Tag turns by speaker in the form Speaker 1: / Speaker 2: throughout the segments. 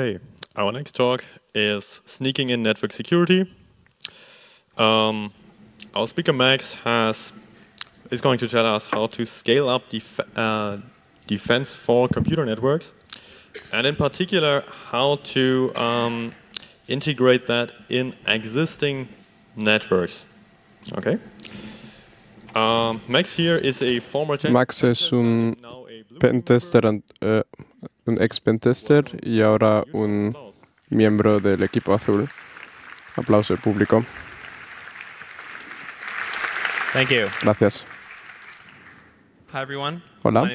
Speaker 1: Okay, our next talk is Sneaking in Network Security. Um, our speaker Max has is going to tell us how to scale up def uh, defense for computer networks, and in particular, how to um, integrate that in existing networks. Okay. Um, Max here is a former Max
Speaker 2: is a pentester and, uh, un ex pentester y ahora un miembro del equipo azul. Aplauso al público. Gracias. Hola,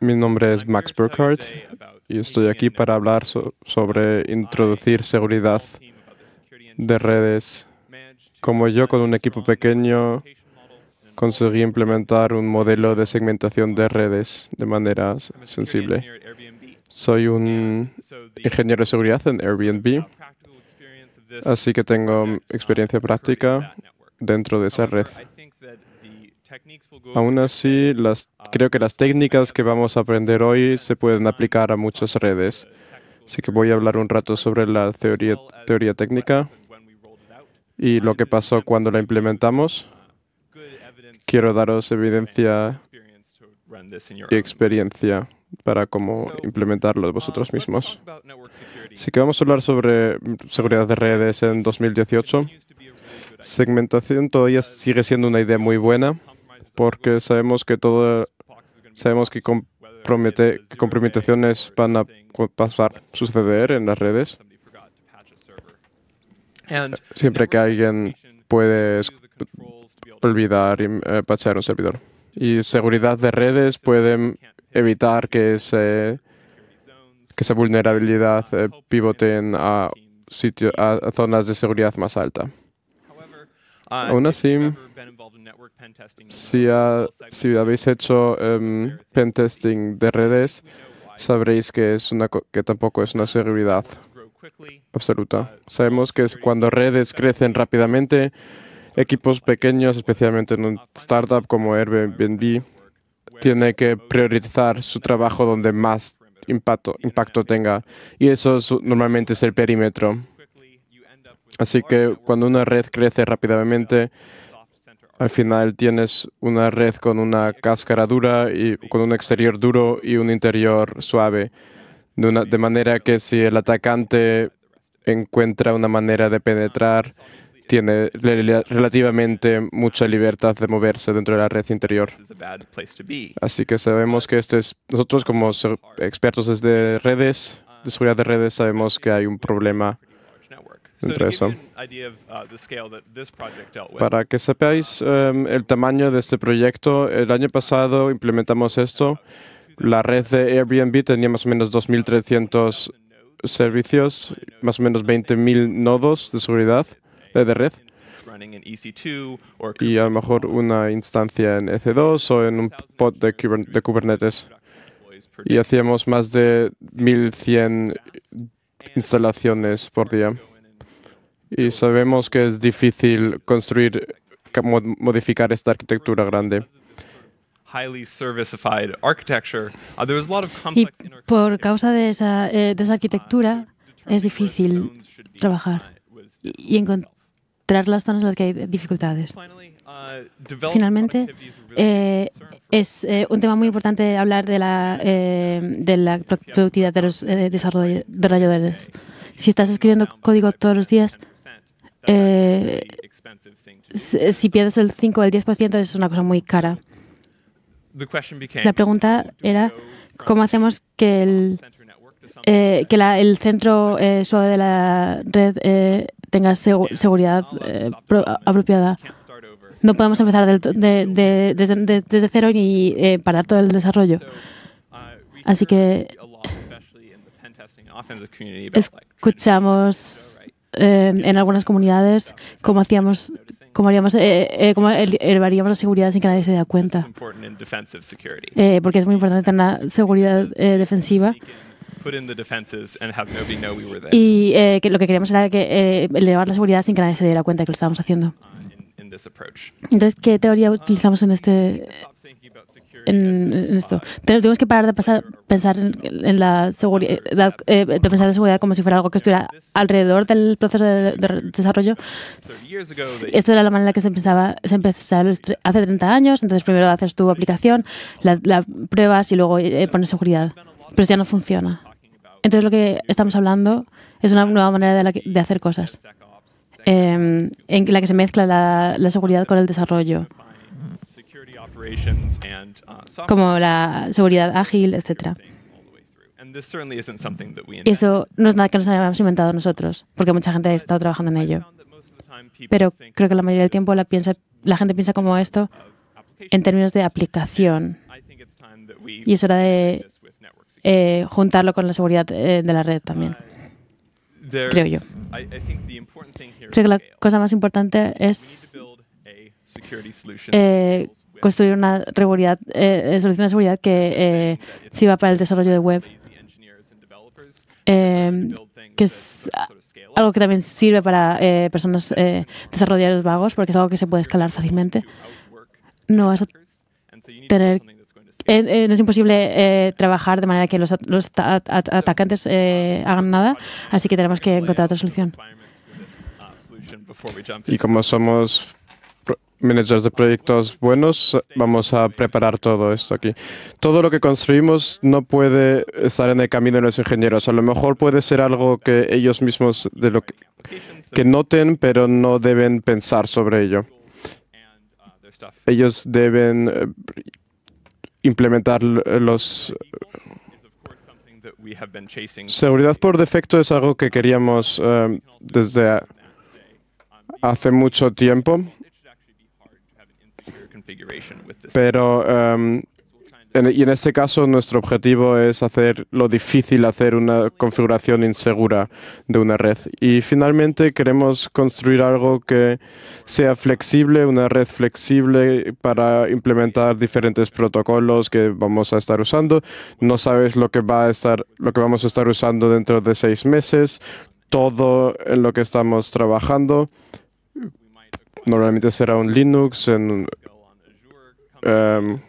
Speaker 2: mi nombre es Max Burkhardt y estoy aquí para hablar sobre introducir seguridad de redes. Como yo con un equipo pequeño conseguí implementar un modelo de segmentación de redes de manera sensible. Soy un ingeniero de seguridad en Airbnb, así que tengo uh, experiencia práctica dentro de esa red. Aún así, uh, creo que las técnicas que vamos a aprender hoy se pueden aplicar a muchas redes. Así que voy a hablar un rato sobre la teoría técnica y lo que pasó cuando la implementamos quiero daros evidencia y experiencia para cómo implementarlo uh, vosotros mismos. Así que vamos a hablar sobre mm, seguridad de redes en 2018. Segmentación todavía sigue siendo una idea muy buena porque sabemos que todo sabemos que, compromete, que van a pasar, suceder en las redes. Siempre que alguien puede olvidar y eh, un servidor. Y seguridad de redes pueden evitar que, que esa vulnerabilidad eh, pivote pivoten a, a zonas de seguridad más alta. Aún uh, así, si, si habéis hecho em, pen pentesting de redes, sabréis que, es una, que tampoco es una seguridad absoluta. Uh, Sabemos que cuando redes crecen rápidamente, equipos pequeños, especialmente en un startup como Airbnb, tiene que priorizar su trabajo donde más impacto, tenga. Y eso normalmente es el perímetro. Así que cuando una red crece rápidamente, al final tienes una red con una cáscara dura y con un exterior duro y un interior suave. de manera que si el atacante encuentra una manera de penetrar tiene relativamente mucha libertad de moverse dentro de la red interior. Así que sabemos que este es, nosotros como expertos desde redes, de seguridad de redes, sabemos que hay un problema entre eso. Uh, Para que sepáis em, el tamaño de este proyecto, el año pasado implementamos esto. La red de Airbnb tenía más o menos 2.300 servicios, más o menos 20.000 nodos de seguridad de red y a lo mejor una instancia en EC2 o en un pod de, Kubernetes. Y hacíamos más de 1100 instalaciones por día. Y sabemos que es difícil construir, modificar esta arquitectura grande.
Speaker 3: Uh, y
Speaker 4: por causa de esa, eh, esa arquitectura uh, es difícil trabajar y encontrar traer las zonas en las que hay dificultades. Uh, Finalmente, eh, es eh, un tema muy importante hablar de la, eh, de la productividad de los desarrolladores. Si estás escribiendo código todos los días, si pierdes el 5 o el 10% es una cosa muy cara. La pregunta era, ¿cómo hacemos que el, que el centro suave de la red tenga seguridad uh, eh, apropiada. No podemos empezar desde, cero y eh, parar todo el desarrollo. Uh, Así que escuchamos eh, en algunas comunidades cómo hacíamos cómo, haríamos, cómo elevaríamos la seguridad sin que nadie se diera cuenta. porque es muy importante tener una seguridad defensiva.
Speaker 3: Y lo que
Speaker 4: queríamos era que, eh, elevar la seguridad sin que nadie se diera cuenta de que lo estábamos haciendo.
Speaker 3: Uh,
Speaker 4: entonces, ¿qué teoría utilizamos en este en, esto. Tenemos que parar de pasar, pensar en, la seguridad, eh, eh, de pensar seguridad como si fuera algo que estuviera alrededor del proceso de, desarrollo. Esto era la manera en la que se se empezaba hace 30 años. Entonces primero haces tu aplicación, la, pruebas y luego pones seguridad. Pero ya no funciona. Entonces lo que estamos hablando es una nueva manera de, hacer cosas, em, en la que se mezcla la, seguridad con el desarrollo,
Speaker 3: como la
Speaker 4: seguridad ágil, etcétera. Eso no es nada que nos hayamos inventado nosotros, porque mucha gente ha estado trabajando en ello. Pero creo que la mayoría del tiempo la, piensa, la gente piensa como esto en términos de aplicación. Y es hora de eh, juntarlo con la seguridad eh, de la red también.
Speaker 3: Creo yo. Creo que la
Speaker 4: cosa más importante es eh, construir una seguridad, solución de seguridad que sirva para el desarrollo de web. que es algo que también sirve para personas desarrolladores vagos, porque es algo que se puede escalar fácilmente. No vas a tener eh, eh, no es imposible eh, trabajar de manera que los, los atacantes hagan nada, así que tenemos que encontrar otra solución.
Speaker 2: Y como somos managers de proyectos buenos, vamos a preparar todo esto aquí. Todo lo que construimos no puede estar en el camino de los ingenieros. A lo mejor puede ser algo que ellos mismos de lo noten, pero no deben pensar sobre ello. Ellos deben implementar eh, los...
Speaker 3: Seguridad por
Speaker 2: defecto es algo que queríamos eh, desde hace mucho tiempo, pero em, y en este caso nuestro objetivo es hacer lo difícil hacer una configuración insegura de una red. Y finalmente queremos construir algo que sea flexible, una red flexible para implementar diferentes protocolos que vamos a estar usando. No sabes lo que va a estar, lo que vamos a estar usando dentro de seis meses. Todo en lo que estamos trabajando normalmente será un Linux en em,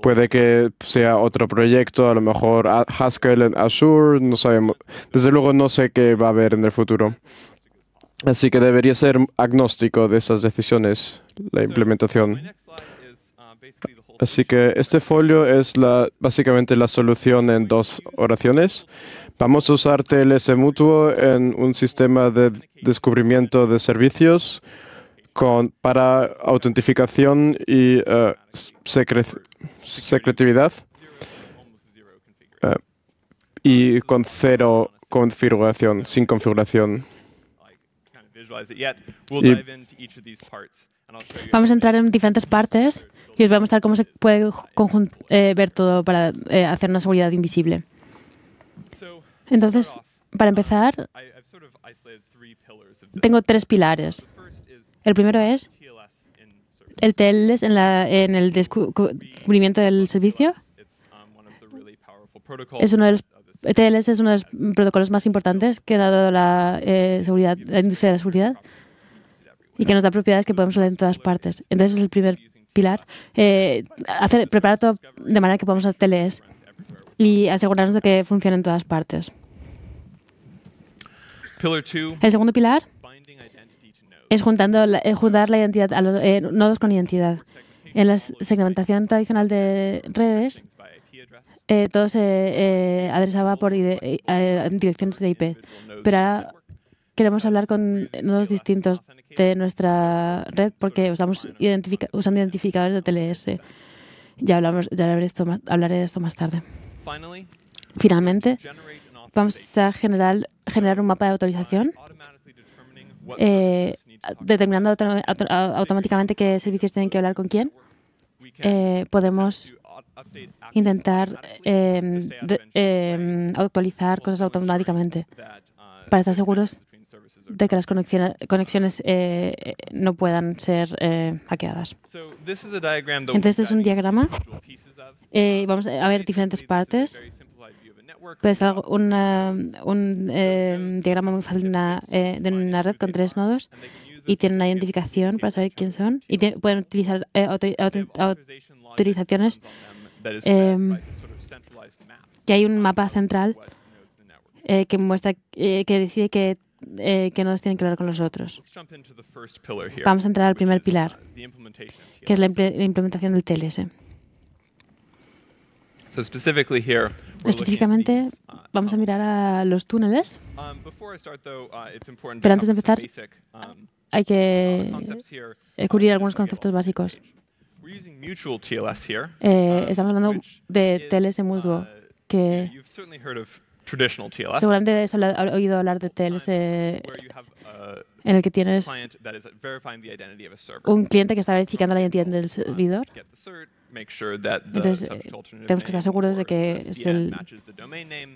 Speaker 2: Puede que sea otro proyecto, a lo mejor Haskell en Azure, no sabemos. Desde luego no sé qué va a haber en el futuro. Así que debería ser agnóstico de esas decisiones, la implementación. Así que este folio es la, básicamente la solución en dos oraciones. Vamos a usar TLS mutuo en un sistema de descubrimiento de servicios con, para autentificación y eh, secretividad eh, y con cero configuración, sin configuración.
Speaker 3: Vamos a
Speaker 4: entrar en diferentes partes y os voy a mostrar cómo se puede eh, ver todo para hacer una seguridad invisible. Entonces, para empezar, tengo tres pilares. El primero es el TLS en, el descubrimiento del servicio. Es uno de TLS es uno de los protocolos más importantes que ha dado eh, la, industria de la seguridad y que nos da propiedades que podemos usar en todas partes. Entonces es el primer pilar, eh, hacer, preparar todo de manera que podamos usar TLS y asegurarnos de que funcione en todas partes.
Speaker 3: El segundo
Speaker 4: pilar es juntando eh, juntar la identidad a los, eh, nodos con identidad. En la segmentación tradicional de redes, eh, todo se adresaba por direcciones de IP. Pero ahora queremos hablar con nodos distintos de nuestra red porque usamos usando identificadores de TLS. Ya, hablamos, ya hablaré, de esto más tarde. Finalmente, vamos a generar, un mapa de autorización determinando automáticamente qué servicios tienen que hablar con quién, eh, podemos intentar em, em, actualizar cosas automáticamente para estar seguros de que las conexiones, eh, eh, no puedan ser hackeadas. Entonces, este es un diagrama. vamos a ver diferentes partes. es un em, diagrama muy fácil de una red con tres nodos y tienen una identificación para saber quién son y pueden utilizar eh, autorizaciones
Speaker 3: em, que hay un mapa central
Speaker 4: eh, que muestra eh, que decide que nodos que tienen que hablar con los otros.
Speaker 3: Vamos a entrar al primer pilar, uh,
Speaker 4: que es la implementación del TLS.
Speaker 3: Específicamente,
Speaker 4: uh, vamos a mirar a los túneles.
Speaker 3: Um, uh, Pero antes de empezar, um, hay que cubrir algunos
Speaker 4: conceptos básicos.
Speaker 3: Eh, estamos hablando
Speaker 4: de TLS mutuo, que Seguramente has oído hablar de TLS en el que tienes
Speaker 3: un cliente que está verificando la identidad del servidor entonces, eh,
Speaker 4: tenemos que estar seguros de que, es el,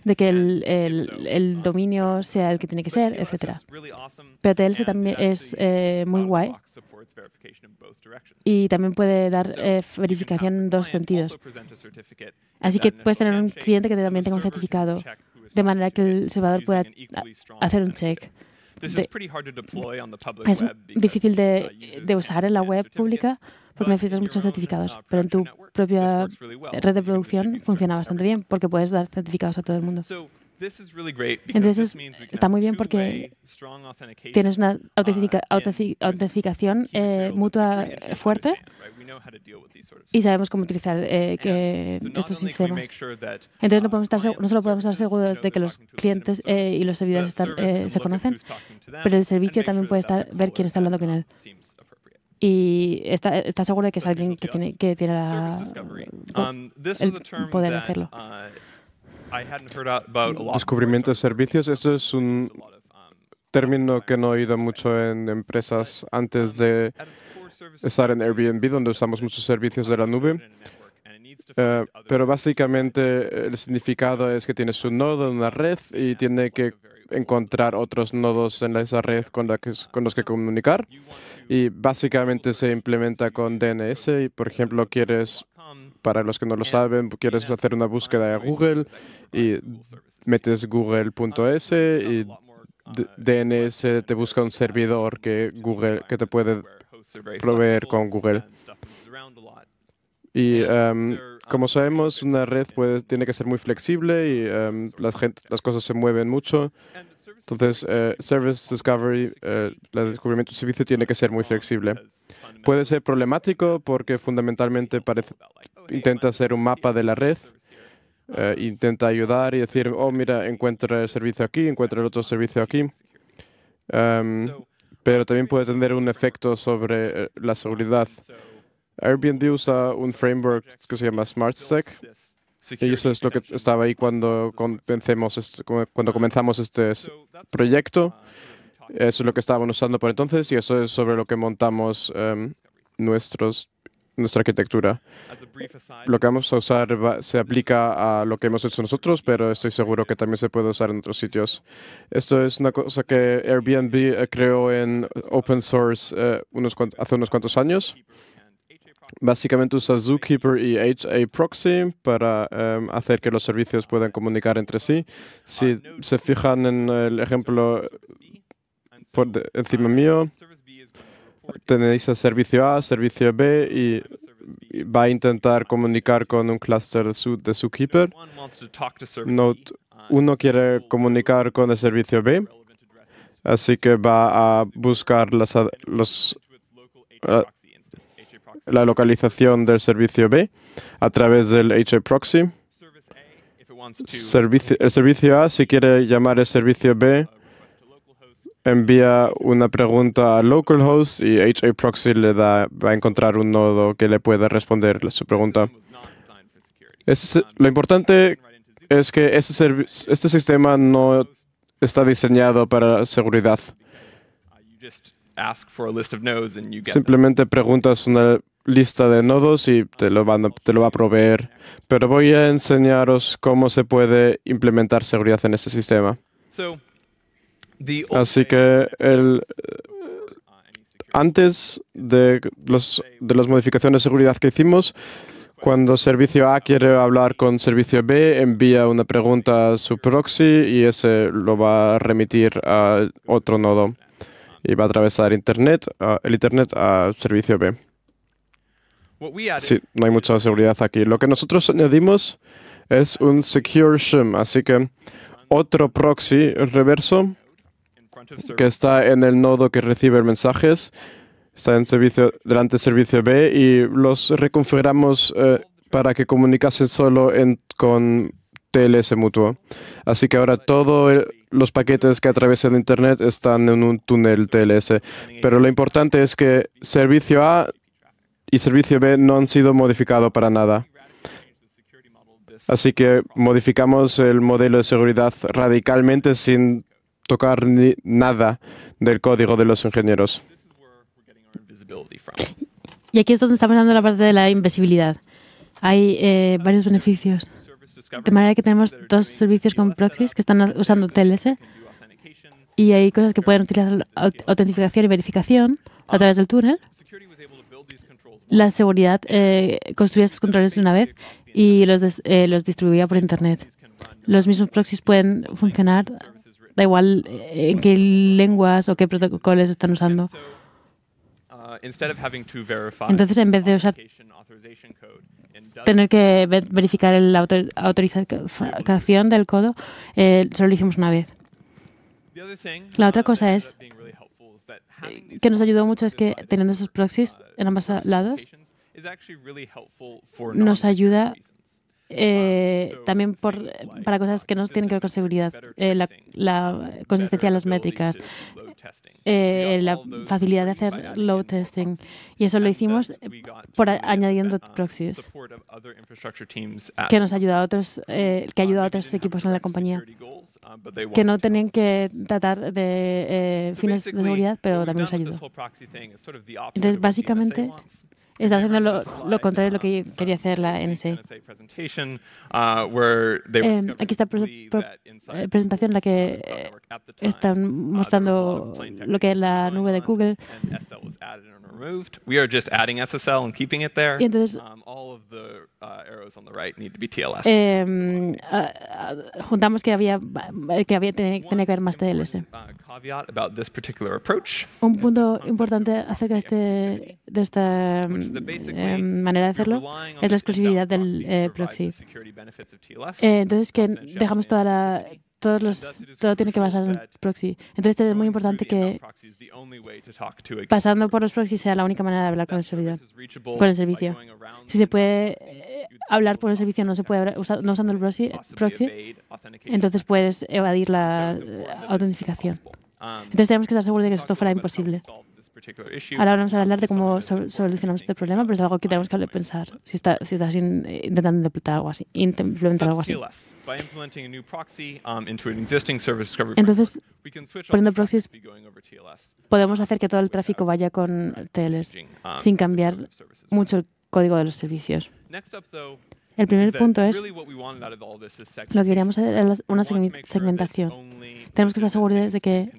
Speaker 4: de que el, el, el, uh, dominio sea el que tiene que ser, etc. Pero también es eh, uh, muy guay y también puede dar eh, verificación en dos sentidos. Así que puedes tener un cliente que también tenga un certificado, de manera que el servidor pueda hacer un check.
Speaker 3: es difícil
Speaker 4: de, uh, de usar en la web pública porque necesitas muchos certificados, pero en tu propia red de producción funciona bastante bien porque puedes dar certificados a todo el mundo.
Speaker 3: Entonces está muy bien porque
Speaker 5: tienes una
Speaker 4: autentificación eh, mutua eh, fuerte y sabemos cómo utilizar eh, estos sistemas. Entonces no, podemos estar no solo podemos estar seguros de que los clientes y los servidores se conocen, pero el servicio también puede estar ver quién está hablando con él y está, seguro de que es alguien que tiene, que tiene la,
Speaker 5: el um,
Speaker 3: poder hacerlo. Uh,
Speaker 2: Descubrimiento de servicios, eso es un um, término que no he oído mucho en empresas um, antes de estar en Airbnb, donde usamos muchos servicios de la nube. Eh, pero básicamente el significado es que tienes un nodo en una red y tiene que encontrar otros nodos en esa red con, la que, con los que comunicar. Y básicamente se implementa con DNS. Y, por ejemplo, quieres, para los que no lo saben, quieres hacer una búsqueda a Google y metes google.es y DNS te busca un servidor que Google que te puede proveer con Google. Y em, Ah, Como sabemos, una red tiene que ser muy flexible y em, las, cosas se mueven mucho. Entonces, eh, Service Discovery, el eh, descubrimiento de servicio tiene que ser muy flexible. Puede ser problemático porque fundamentalmente intenta hacer un mapa de la red, eh, intenta ayudar y decir, oh, mira, encuentra el servicio aquí, encuentra el otro servicio aquí. Em, pero también puede tener un efecto sobre la seguridad. Airbnb usa un framework que se llama SmartStack Y eso es lo que estaba ahí cuando cuando comenzamos este proyecto. Eso es lo que estaban usando por entonces y eso es sobre lo que montamos em, nuestra arquitectura. Lo que vamos a usar se aplica a lo que hemos hecho nosotros, pero estoy seguro que también se puede usar en otros sitios. Esto es una cosa que Airbnb eh, creó en open source eh, hace unos cuantos años. Básicamente usa Zookeeper y HAProxy Proxy para em, hacer que los servicios puedan comunicar entre sí. Si se fijan en el ejemplo por encima mío, tenéis el servicio A, servicio B y va a intentar comunicar con un clúster de Zookeeper. Uno quiere comunicar con el servicio B, así que va a buscar las, los, eh, la localización del servicio B a través del HA proxy. el servicio A, si quiere llamar el servicio B, envía una pregunta a localhost y HA proxy le da, va a encontrar un nodo que le pueda responder su pregunta. lo importante es que este, este sistema no está diseñado para seguridad. Simplemente preguntas una lista de nodos y te lo, te lo va a proveer. Pero voy a enseñaros cómo se puede implementar seguridad en ese sistema. Así que el, eh, antes de, de las modificaciones de seguridad que hicimos, cuando servicio A quiere hablar con servicio B, envía una pregunta a su proxy y ese lo va a remitir a otro nodo y va a atravesar Internet, el Internet a servicio B. Sí, no hay mucha seguridad aquí. Lo que nosotros añadimos es un secure shim, así que otro proxy reverso que está en el nodo que recibe mensajes, está en servicio, delante del servicio B y los reconfiguramos eh, para que comunicasen solo con TLS mutuo. Así que ahora todos los paquetes que atraviesan Internet están en un túnel TLS. Pero lo importante es que servicio A y servicio B no han sido modificados para nada. Así que modificamos el modelo de seguridad radicalmente sin tocar nada del código de los ingenieros.
Speaker 4: Y aquí es donde estamos dando la parte de la invisibilidad. Hay eh, varios beneficios. De manera que tenemos dos servicios con proxies que están usando TLS y hay cosas que pueden utilizar autentificación y verificación a través del túnel la seguridad eh, construía estos controles de una vez y los, eh, los distribuía por Internet. Los mismos proxies pueden funcionar, da igual eh, en qué lenguas o qué protocolos están usando.
Speaker 3: Uh, Entonces, en vez de usar
Speaker 4: tener que verificar la autorización del codo, solo lo hicimos una vez. La otra uh, cosa es eh, que nos ayudó mucho es que teniendo esos proxies uh, en ambos lados, nos ayuda eh, um, también por, eh, para cosas que no tienen que ver con seguridad, eh, la, la, um, consistencia de las métricas, eh, la facilidad de hacer load testing. Y eso lo hicimos por añadiendo um, proxies, que nos ayuda a otros, que ayuda a otros equipos en la compañía. Um, que no tenían que tratar de eh, fines de seguridad, pero también se ayudó. Entonces, básicamente, Está haciendo lo, contrario de lo que quería hacer la NSA.
Speaker 3: Uh, eh, aquí está
Speaker 4: la eh, presentación en la que uh, eh, están uh, mostrando lo que es la nube de Google.
Speaker 3: Y entonces, em,
Speaker 4: juntamos que había que había tenía, que haber más TLS. Un punto importante acerca este de esta la eh, manera de hacerlo es la exclusividad del eh, proxy. Eh, entonces, que dejamos toda la todos los, todo tiene que basar en el proxy. Entonces es muy importante que pasando por los proxies sea la única manera de hablar con el servidor, con el servicio. Si se puede hablar por el servicio no se puede no usando el proxy, entonces puedes evadir la autentificación. Um, entonces tenemos que estar seguros de que esto fuera imposible. Ahora vamos a hablar de cómo solucionamos este problema, pero es algo que tenemos que pensar si, si estás intentando implementar algo así. Implementar algo así.
Speaker 3: Entonces, poniendo proxies,
Speaker 4: podemos hacer que todo el tráfico vaya con TLS um, sin cambiar mucho el código de los servicios. El primer punto es
Speaker 3: lo que queríamos hacer es
Speaker 4: una segmentación. Tenemos que estar seguros de que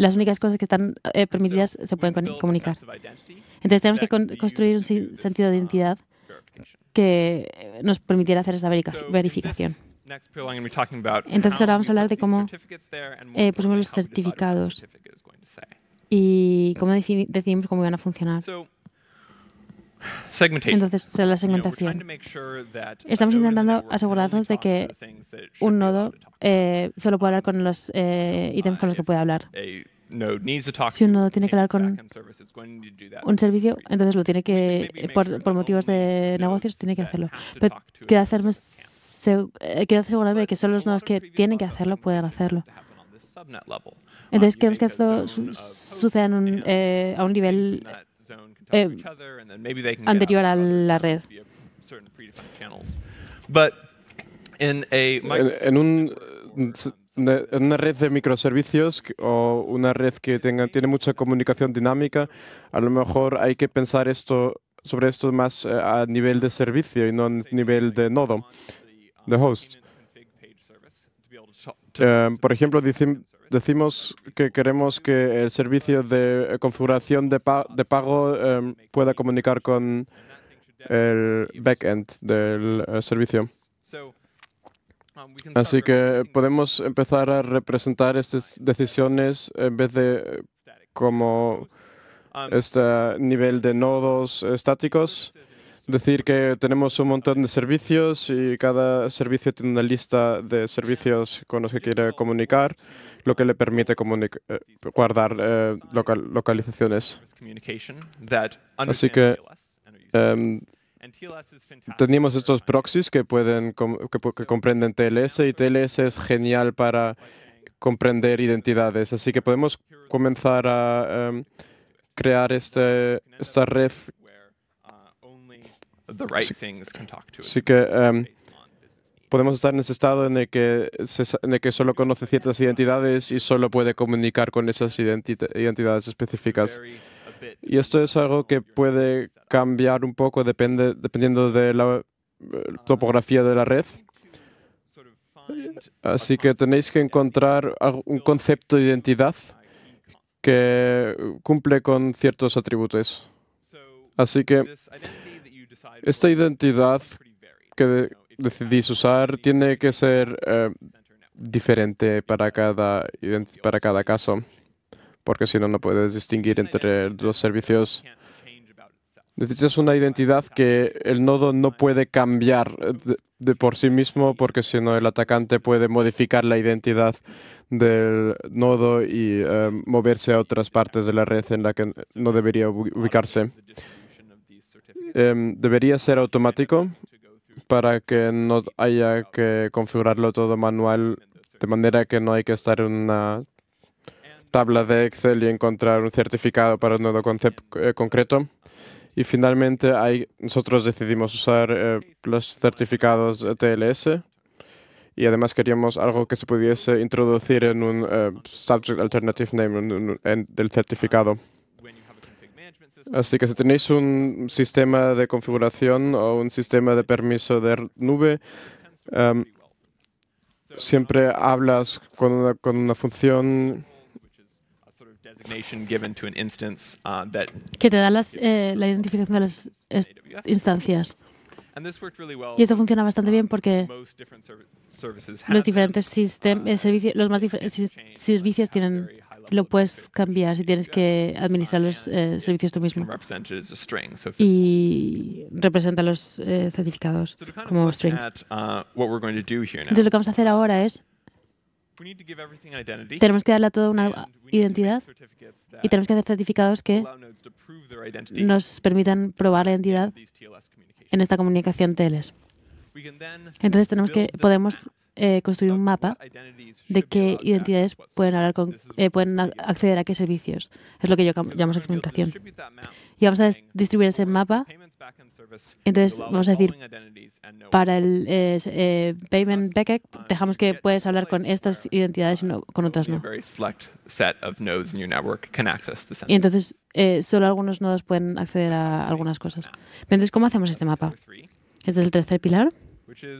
Speaker 4: las únicas cosas que están eh, permitidas se pueden comunicar. Entonces tenemos que construir un sentido de uh, identidad que eh, nos permitiera hacer esa verificación.
Speaker 3: Entonces ahora vamos a hablar de cómo
Speaker 4: eh, pusimos los certificados y cómo decidimos cómo iban a funcionar.
Speaker 3: Entonces, la segmentación. Estamos
Speaker 4: intentando asegurarnos de que un nodo eh, solo puede hablar con los eh, ítems con los que uh, puede hablar.
Speaker 3: Si un nodo tiene que hablar con
Speaker 4: un servicio, entonces lo tiene que, por, motivos de negocios, tiene que hacerlo. Pero quiero, hacerme, eh, asegurarme de que solo los nodos que tienen que hacerlo puedan hacerlo. Entonces um, queremos que esto suceda eh, a un nivel
Speaker 3: anterior a la red
Speaker 2: en, una red de microservicios o una red que tenga, tiene mucha comunicación dinámica, a lo mejor hay que pensar esto sobre esto más eh, a nivel de servicio y no a nivel de nodo, de host. Eh, por ejemplo, decimos que queremos que el servicio de configuración de, pago em, pueda comunicar con el backend del eh, servicio. Así que podemos empezar a representar estas decisiones en vez de eh, como um, este nivel de nodos estáticos. Decir que tenemos un montón de servicios y cada servicio tiene una lista de servicios con los que quiere comunicar, lo que le permite eh, guardar eh, localizaciones. Así que tenemos estos proxies que, pueden, que, comprenden TLS y TLS es genial para comprender identidades. Así que podemos comenzar a em, crear este, esta red. Así que em, podemos estar en ese estado en el, que solo conoce ciertas identidades y solo puede comunicar con esas identidades específicas. Y esto es algo que puede cambiar un poco depende, dependiendo de la eh, topografía de la red. Así que tenéis que encontrar un concepto de identidad que cumple con ciertos atributos. Así que esta identidad que decidís usar tiene que ser eh, diferente para cada, para cada caso porque si no, no puedes distinguir entre los servicios. Necesitas una identidad que el nodo no puede cambiar eh, de, por sí mismo, porque si no, el atacante puede modificar la identidad del nodo y eh, moverse a otras partes de la red en la que no debería ubicarse. Em, debería ser automático para que no haya que configurarlo todo manual, de manera que no hay que estar en una tabla de Excel y encontrar un certificado para un nodo concepto eh, concreto. Y finalmente hay, nosotros decidimos usar eh, los certificados eh, TLS y además queríamos algo que se pudiese introducir en un Subject Alternative Name del certificado. Así que si tenéis un sistema de configuración o un sistema de permiso de nube, em, siempre hablas con una, con una función
Speaker 3: Uh, que
Speaker 4: te da las, eh, la identificación de las instancias.
Speaker 3: Y esto funciona bastante bien porque
Speaker 5: los
Speaker 4: diferentes uh, eh, servicios, los más servicios tienen lo puedes cambiar si tienes que administrar los uh, eh, servicios tú
Speaker 3: mismo. Y
Speaker 4: representa los certificados como strings.
Speaker 3: Entonces lo que vamos a
Speaker 4: hacer ahora es tenemos que darle a toda una identidad y tenemos que hacer certificados que nos permitan probar la identidad en esta comunicación TLS. Entonces tenemos que podemos eh, construir un mapa de qué identidades pueden hablar con, eh, pueden acceder a qué servicios. Es lo que yo llamo experimentación. Y vamos a distribuir ese mapa entonces, vamos a decir, para el eh, eh, payment uh, backend dejamos que puedes hablar con estas identidades y no, uh, con otras no. Y entonces, eh, solo algunos nodos pueden acceder a algunas cosas. entonces, ¿cómo hacemos este mapa? Este es el tercer pilar,
Speaker 3: que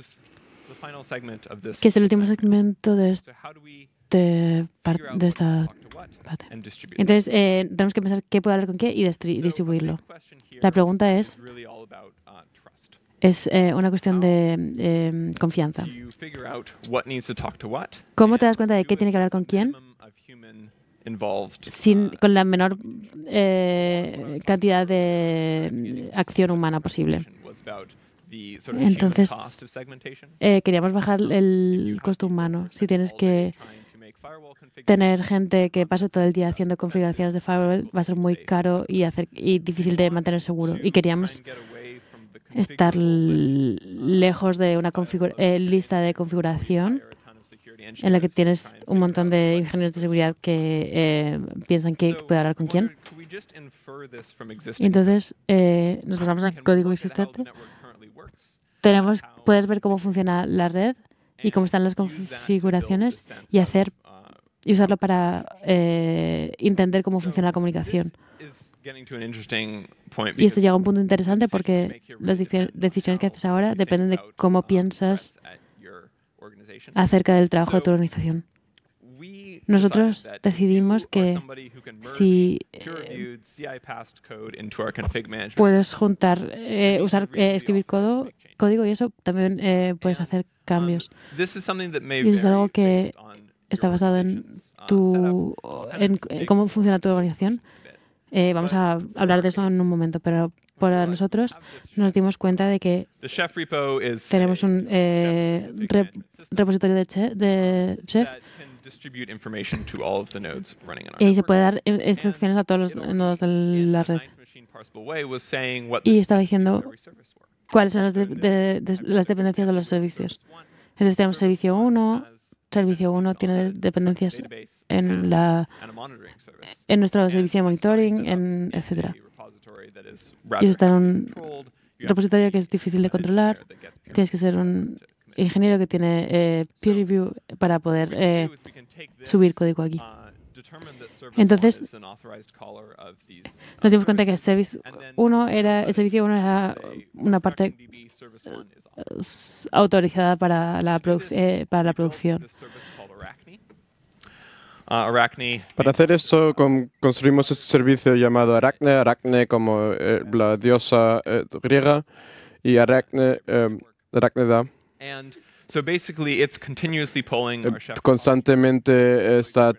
Speaker 3: es el último segmento de, este de
Speaker 4: esta entonces, eh, tenemos que pensar qué puede hablar con qué y distribuirlo. La pregunta es,
Speaker 5: uh,
Speaker 4: es eh, una cuestión de em, confianza. ¿Cómo te das cuenta de qué tiene que hablar con quién? Sin, uh, con la menor eh, cantidad de acción humana posible. Entonces, queríamos bajar el costo humano. Si tienes que tener gente que pase todo el día haciendo configuraciones de firewall va a ser muy caro y, hacer, y difícil de mantener seguro. Y queríamos estar lejos de una eh, lista de configuración en la que tienes un montón de ingenieros de seguridad que eh, piensan que puede hablar con quién. entonces eh, nos pasamos al código existente. Tenemos, puedes ver cómo funciona la red y cómo están las configuraciones y hacer y usarlo para eh, entender cómo funciona la comunicación.
Speaker 3: Y esto llega a un punto
Speaker 4: interesante porque las decisiones que haces ahora dependen de cómo piensas acerca del trabajo de tu organización. Nosotros decidimos que si
Speaker 3: puedes juntar, eh, usar, eh, escribir
Speaker 4: código y eso, también puedes hacer um, cambios. Y es algo que está basado en, tu, en, cómo funciona tu organización. Eh, vamos a hablar de eso en un momento, pero para nosotros nos dimos cuenta de que tenemos un eh, repositorio de Chef, de Chef y se puede dar instrucciones a todos los nodos de la red.
Speaker 3: Y estaba diciendo
Speaker 4: cuáles son las, las dependencias de los servicios. Entonces tenemos servicio 1, servicio 1 tiene dependencias en, la, en nuestro servicio de monitoring, en, etc. Y eso está en un repositorio que es difícil de controlar. Tienes que ser un ingeniero que tiene eh, peer review para poder eh, subir código aquí. Uh, Entonces,
Speaker 3: nos dimos cuenta que
Speaker 4: service era, el servicio 1 era una parte autorizada para la, eh, para la producción.
Speaker 3: Ah,
Speaker 2: para hacer esto construimos este servicio llamado Aracne, Aracne como eh, la diosa eh, griega y Aracne, em, da. Constantemente está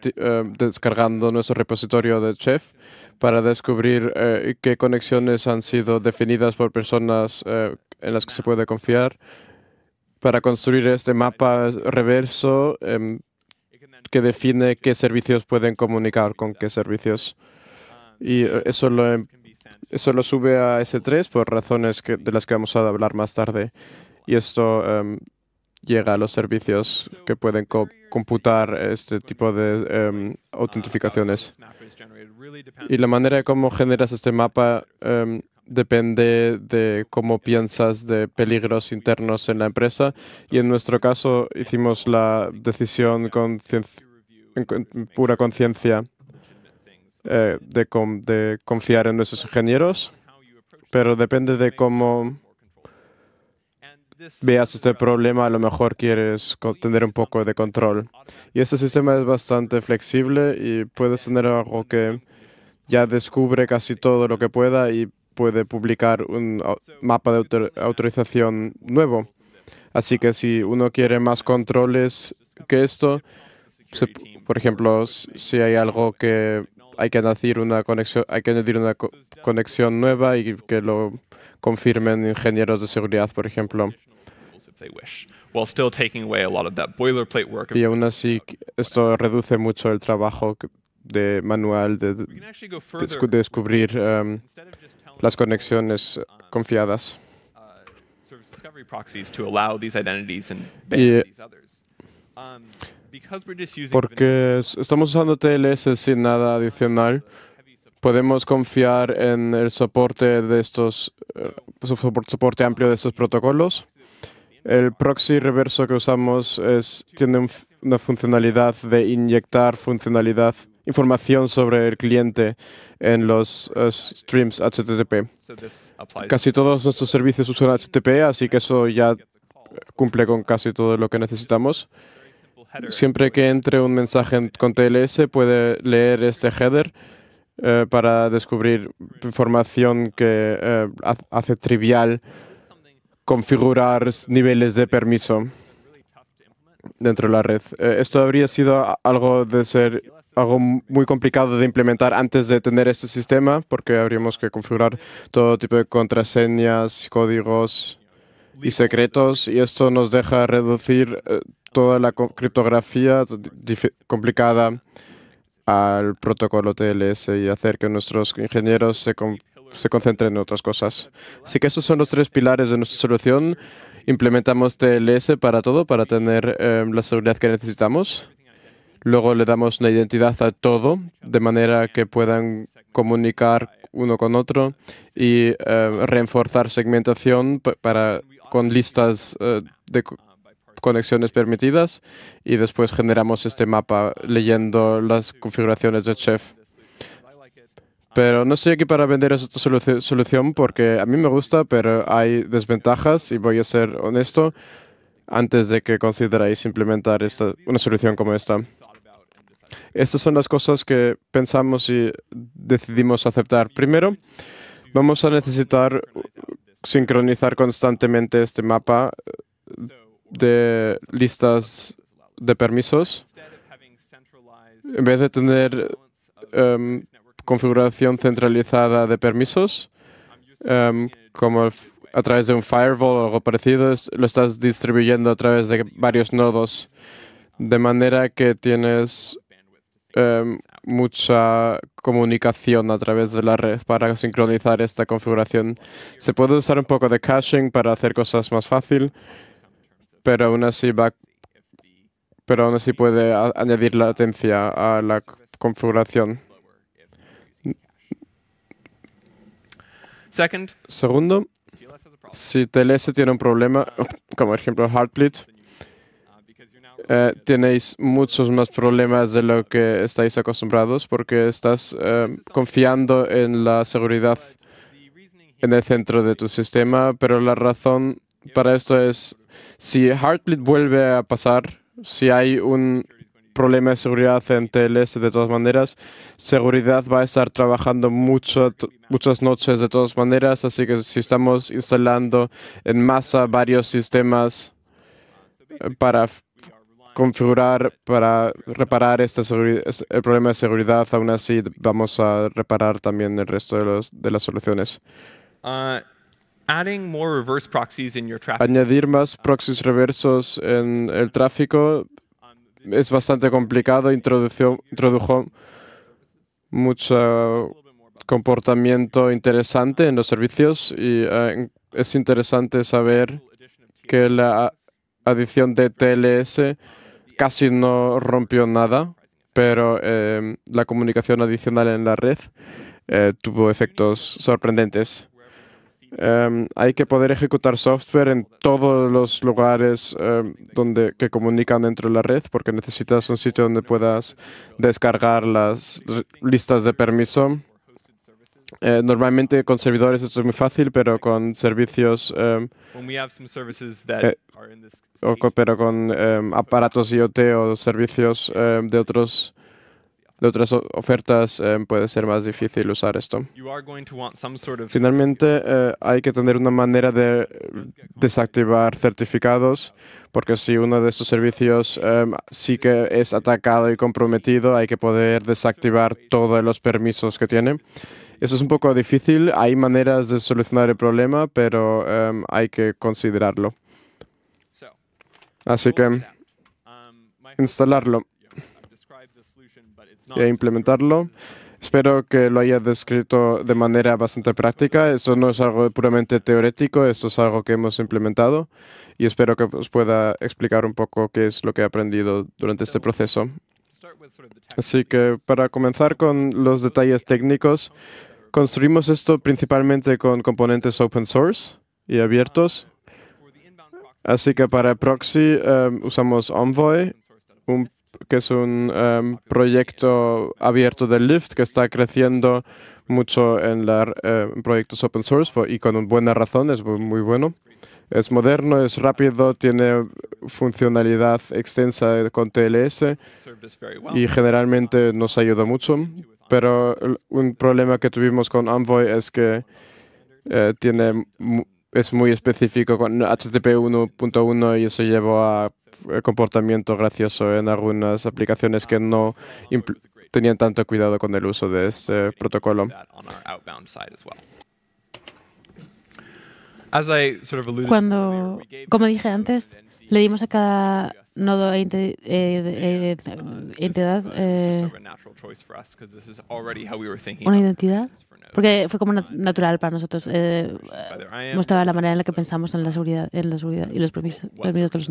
Speaker 2: descargando nuestro repositorio de Chef para descubrir qué conexiones han sido definidas por personas en las que se puede confiar para construir este mapa reverso em, que define qué servicios pueden comunicar con qué servicios. Y eh, eso lo, em, eso lo sube a S3 por razones de las que vamos a hablar más tarde. Y esto em, llega a los servicios que pueden computar este tipo de autentificaciones. Y la manera de cómo generas este mapa depende de cómo piensas de peligros internos en la empresa. Y en nuestro caso hicimos la decisión con pura conciencia eh, de, de confiar en nuestros ingenieros, pero depende de cómo veas este problema, a lo mejor quieres tener un poco de control. Y este sistema es bastante flexible y puedes tener algo que ya descubre casi todo lo que pueda y puede publicar un mapa de autorización nuevo. Así que si uno quiere más controles que esto, por ejemplo, si hay algo que hay que añadir una conexión, hay que añadir una conexión nueva y que lo confirmen ingenieros de seguridad, por ejemplo. Y aún así, esto reduce mucho el trabajo de manual de, descubrir em, las conexiones confiadas.
Speaker 3: Y um,
Speaker 2: porque estamos usando TLS sin nada adicional, podemos confiar en el soporte de estos eh, soporte amplio de estos protocolos. El proxy reverso que usamos es, tiene una funcionalidad de inyectar funcionalidad información sobre el cliente en los eh, streams HTTP. Casi todos nuestros servicios usan HTTP, así que eso ya cumple con casi todo lo que necesitamos. Siempre que entre un mensaje con TLS puede leer este header eh, para descubrir información que eh, hace trivial configurar niveles de permiso dentro de la red. esto habría sido algo de ser algo muy complicado de implementar antes de tener este sistema, porque habríamos que configurar todo tipo de contraseñas, códigos y secretos, y esto nos deja reducir eh, toda la criptografía complicada al protocolo TLS y hacer que nuestros ingenieros se, concentren en otras cosas. Así que esos son los tres pilares de nuestra solución. Implementamos TLS para todo, para tener eh, la seguridad que necesitamos. Luego le damos una identidad a todo, de manera que puedan comunicar uno con otro y reenforzar eh, reforzar segmentación para, con listas eh, de conexiones permitidas y después generamos este mapa leyendo las configuraciones de Chef. Pero no estoy aquí para vender esta solución porque a mí me gusta, pero hay desventajas y voy a ser honesto antes de que consideráis implementar una solución como esta. Estas son las cosas que pensamos y decidimos aceptar. Primero, vamos a necesitar sincronizar constantemente este mapa eh, de listas de permisos. En vez de tener em, configuración centralizada de permisos, em, como a través de un firewall o algo parecido, lo estás distribuyendo a través de varios nodos, de manera que tienes Em, mucha comunicación a través de la red para sincronizar esta configuración. Se puede usar un poco de caching para hacer cosas más fácil, pero aún así va pero aún así puede añadir latencia a la configuración. Segundo, si TLS tiene un problema, como ejemplo Heartbleed, eh, tenéis muchos más problemas de lo que estáis acostumbrados porque estás eh, confiando en la seguridad en el centro de tu sistema, pero la razón para esto es si Heartbleed vuelve a pasar, si hay un problema de seguridad en TLS de todas maneras. Seguridad va a estar trabajando muchas noches de todas maneras, así que si estamos instalando en masa varios sistemas eh, para configurar para reparar este el problema de seguridad, aún así vamos a reparar también el resto de, los, de las soluciones.
Speaker 3: Ah, Añadir
Speaker 2: más proxies reversos en el tráfico es bastante complicado. Introdujo, introdujo mucho comportamiento interesante en los servicios y eh, es interesante saber que la adición de TLS casi no rompió nada, pero em, la comunicación adicional en la red eh, tuvo efectos sorprendentes. Em, hay que poder ejecutar software en todos los lugares em, donde, que comunican dentro de la red, porque necesitas un sitio donde puedas descargar las listas de permiso. Eh, normalmente con servidores esto es muy fácil, pero con servicios o coopera con em, aparatos IoT o servicios em, de de otras ofertas em, puede ser más difícil usar esto. Finalmente, eh, hay que tener una manera de desactivar certificados, porque si uno de estos servicios sí que es atacado y comprometido, hay que poder desactivar todos los permisos que tiene. Eso es un poco difícil, hay maneras de solucionar el problema, pero hay que considerarlo. Así que instalarlo e implementarlo. Espero que lo haya descrito de manera bastante práctica. Esto no es algo puramente teórico, esto es algo que hemos implementado y espero que os pueda explicar un poco qué es lo que he aprendido durante este proceso. Así que para comenzar con los detalles técnicos, construimos esto principalmente con componentes open source y abiertos Así que para proxy em, usamos Envoy, que es un em, proyecto abierto de Lyft que está creciendo mucho en los em, proyectos open source y con buena razón, es muy bueno. Es moderno, es rápido, tiene funcionalidad extensa con TLS y generalmente nos ayuda mucho. Pero un problema que tuvimos con Envoy es que eh, tiene es muy específico con HTTP 1.1 y eso llevó a eh, comportamiento gracioso en algunas aplicaciones que no tenían tanto cuidado con el uso de este protocolo.
Speaker 3: Cuando,
Speaker 4: como dije antes, le dimos a cada Nodo e eh, eh, eh, uh, eh, entidad,
Speaker 3: una identidad,
Speaker 4: porque fue como natural para nosotros. mostraba la manera en la que pensamos en la seguridad, en la seguridad y los permisos, de los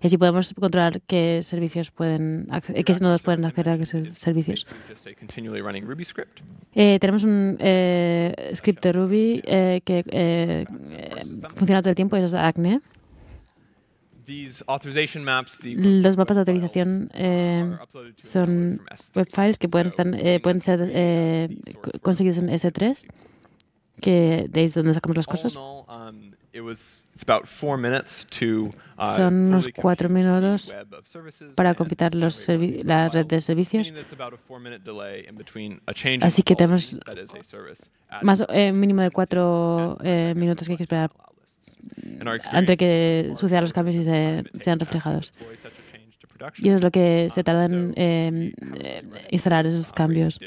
Speaker 4: Y así podemos controlar qué servicios pueden, qué nodos pueden acceder a qué
Speaker 3: servicios.
Speaker 4: tenemos un script de Ruby que funciona todo el tiempo, y es Acne.
Speaker 3: Los mapas de autorización
Speaker 4: eh, son web files que pueden, estar, eh, pueden ser eh, conseguidos en S3, que de ahí es donde sacamos las cosas.
Speaker 3: Um, uh, son unos cuatro minutos para completar los la red de servicios. Así que tenemos más mínimo
Speaker 4: de cuatro minutos que hay que esperar de que sucedan los cambios y se, sean reflejados. Y es lo que se tarda en em, eh, instalar esos cambios.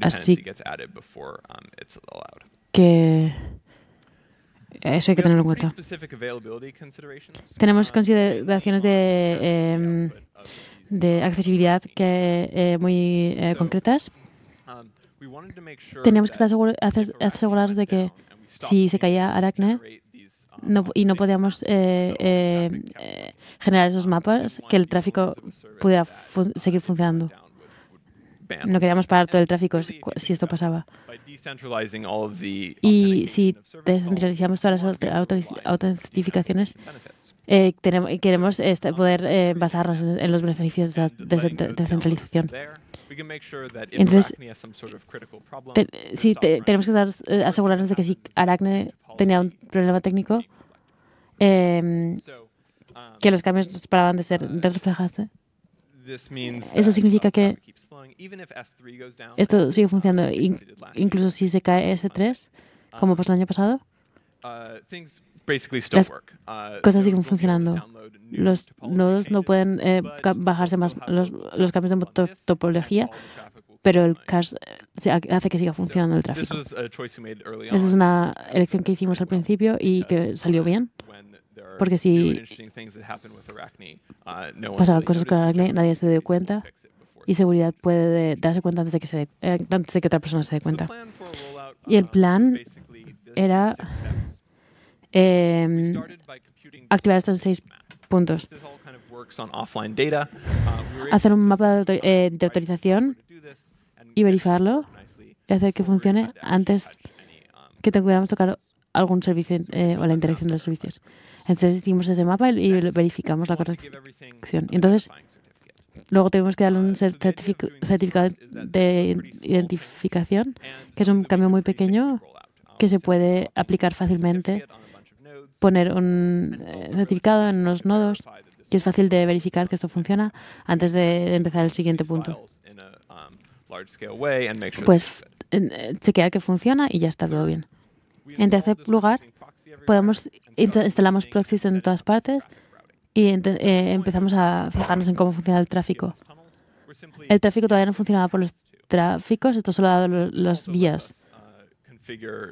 Speaker 4: Así um, que
Speaker 3: eso hay que tenerlo en cuenta. Tenemos
Speaker 4: uh, consideraciones de, em, de uh, accesibilidad que, eh, muy eh, concretas. Um, Tenemos que estar seguros, asegurarnos de que si se caía Aracne y no podíamos eh, eh, generar esos mapas, que el tráfico pudiera seguir funcionando no queríamos parar todo el tráfico si esto pasaba. Y si descentralizamos todas las autentificaciones, eh, queremos este, um, poder eh, basarnos en los beneficios de la descentralización.
Speaker 3: Entonces, tenemos
Speaker 4: que eh, asegurarnos de que si Aracne tenía un problema técnico, em, um, que los cambios paraban de ser de uh, reflejarse. Eso significa que esto sigue funcionando incluso si se cae S3, como pasó el año um, pasado.
Speaker 3: Uh, Las uh, cosas siguen funcionando.
Speaker 4: Los nodos no pueden eh, bajarse más los, cambios de topología, pero el cache hace que siga funcionando el tráfico.
Speaker 3: Esa es una
Speaker 4: uh, elección que hicimos al principio y que salió bien porque si uh,
Speaker 3: pasaban cosas con Arachne, nadie se dio
Speaker 4: cuenta y seguridad puede darse cuenta antes de que, se eh, antes de que otra persona se dé cuenta. Y el uh, plan era em, activar estos seis puntos. Uh,
Speaker 3: hacer un mapa
Speaker 4: de, eh, autorización y verificarlo y hacer que funcione antes um, que tuviéramos tocar algún servicio eh, o la interacción de los servicios. Entonces hicimos ese mapa y, verificamos la corrección. entonces Luego tuvimos que dar un uh, certificado de identificación, que es un cambio muy pequeño que um, se puede aplicar fácilmente. Poner un eh, certificado en unos nodos, que es fácil de verificar que esto funciona antes de empezar el siguiente punto.
Speaker 3: Um, pues
Speaker 4: eh, chequear que funciona y ya está todo bien. En tercer lugar, podemos instalamos proxies en todas partes y eh, empezamos a fijarnos en cómo funciona el tráfico. El tráfico todavía no funcionaba por los tráficos, esto solo ha dado las vías,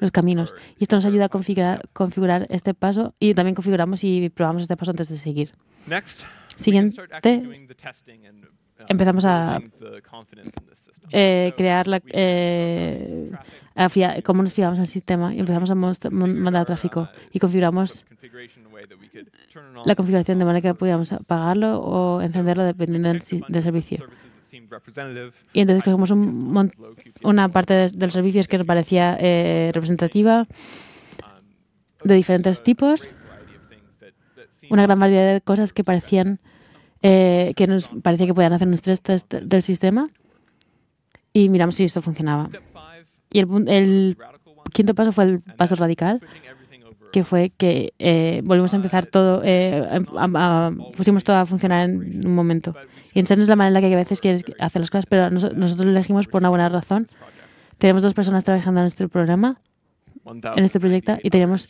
Speaker 4: los caminos. Y esto nos ayuda a configurar, configurar este paso y también configuramos y probamos este paso antes de seguir. Siguiente, empezamos a eh, crear la, eh, cómo nos fijamos en el sistema y empezamos a mandar tráfico y configuramos la configuración de manera que pudiéramos apagarlo o encenderlo dependiendo del, servicio. Y entonces cogimos una parte de, del servicio que nos parecía eh, representativa de diferentes tipos, una gran variedad de cosas que parecían eh, que nos parecía que podían hacer un test del sistema y miramos si esto funcionaba. Y el, quinto paso fue el paso radical, que fue que eh, volvimos a empezar todo, eh, em, pusimos todo a funcionar en un momento. Y entonces es la manera en la que a veces quieres hacer las cosas, pero nosotros lo elegimos por una buena razón. Tenemos dos personas trabajando en nuestro programa en este proyecto y teníamos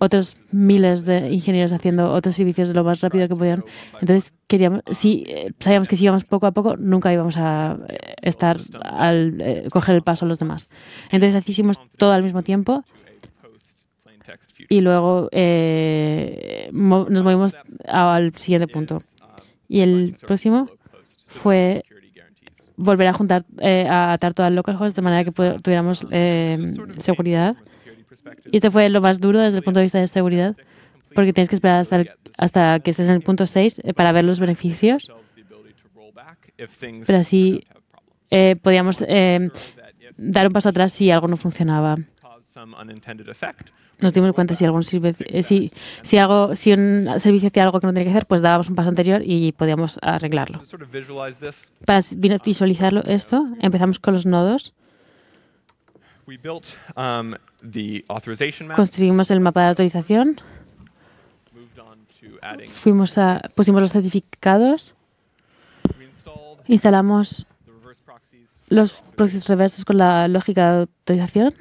Speaker 4: otros miles de ingenieros haciendo otros servicios de lo más rápido que podían. Entonces, queríamos, si eh, sabíamos que si íbamos poco a poco, nunca íbamos a eh, estar al eh, coger el paso a los demás. Entonces, así hicimos todo al mismo tiempo y luego nos movimos al siguiente punto. Y el próximo fue volver a juntar, a atar todo al localhost de manera que tuviéramos seguridad y este fue lo más duro desde el punto de vista de seguridad, porque tienes que esperar hasta, que estés en el punto 6 eh, para ver los beneficios. Pero así eh, podíamos eh, dar un paso atrás si algo no funcionaba. Nos dimos cuenta si algún si, algo, si un servicio hacía algo que no tenía que hacer, pues dábamos un paso anterior y podíamos arreglarlo. Para visualizarlo esto, empezamos con los nodos.
Speaker 3: Construimos el mapa de
Speaker 4: autorización. Fuimos a, pusimos los certificados. Instalamos los proxies reversos con la lógica de autorización.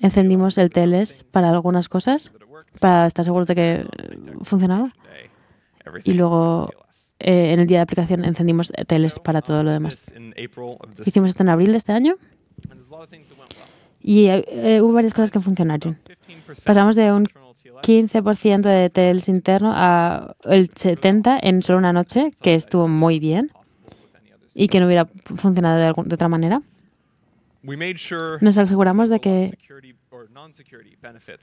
Speaker 4: Encendimos el TLS para algunas cosas, para estar seguros de que funcionaba. Y luego eh, en el día de aplicación encendimos TLS para um, todo lo demás. Hicimos esto en abril de este año y eh, eh, hubo varias cosas que funcionaron. Pasamos de un 15% de TELS interno a el 70% en solo una noche, que estuvo muy bien y que no hubiera funcionado de, otra manera.
Speaker 3: Nos aseguramos de que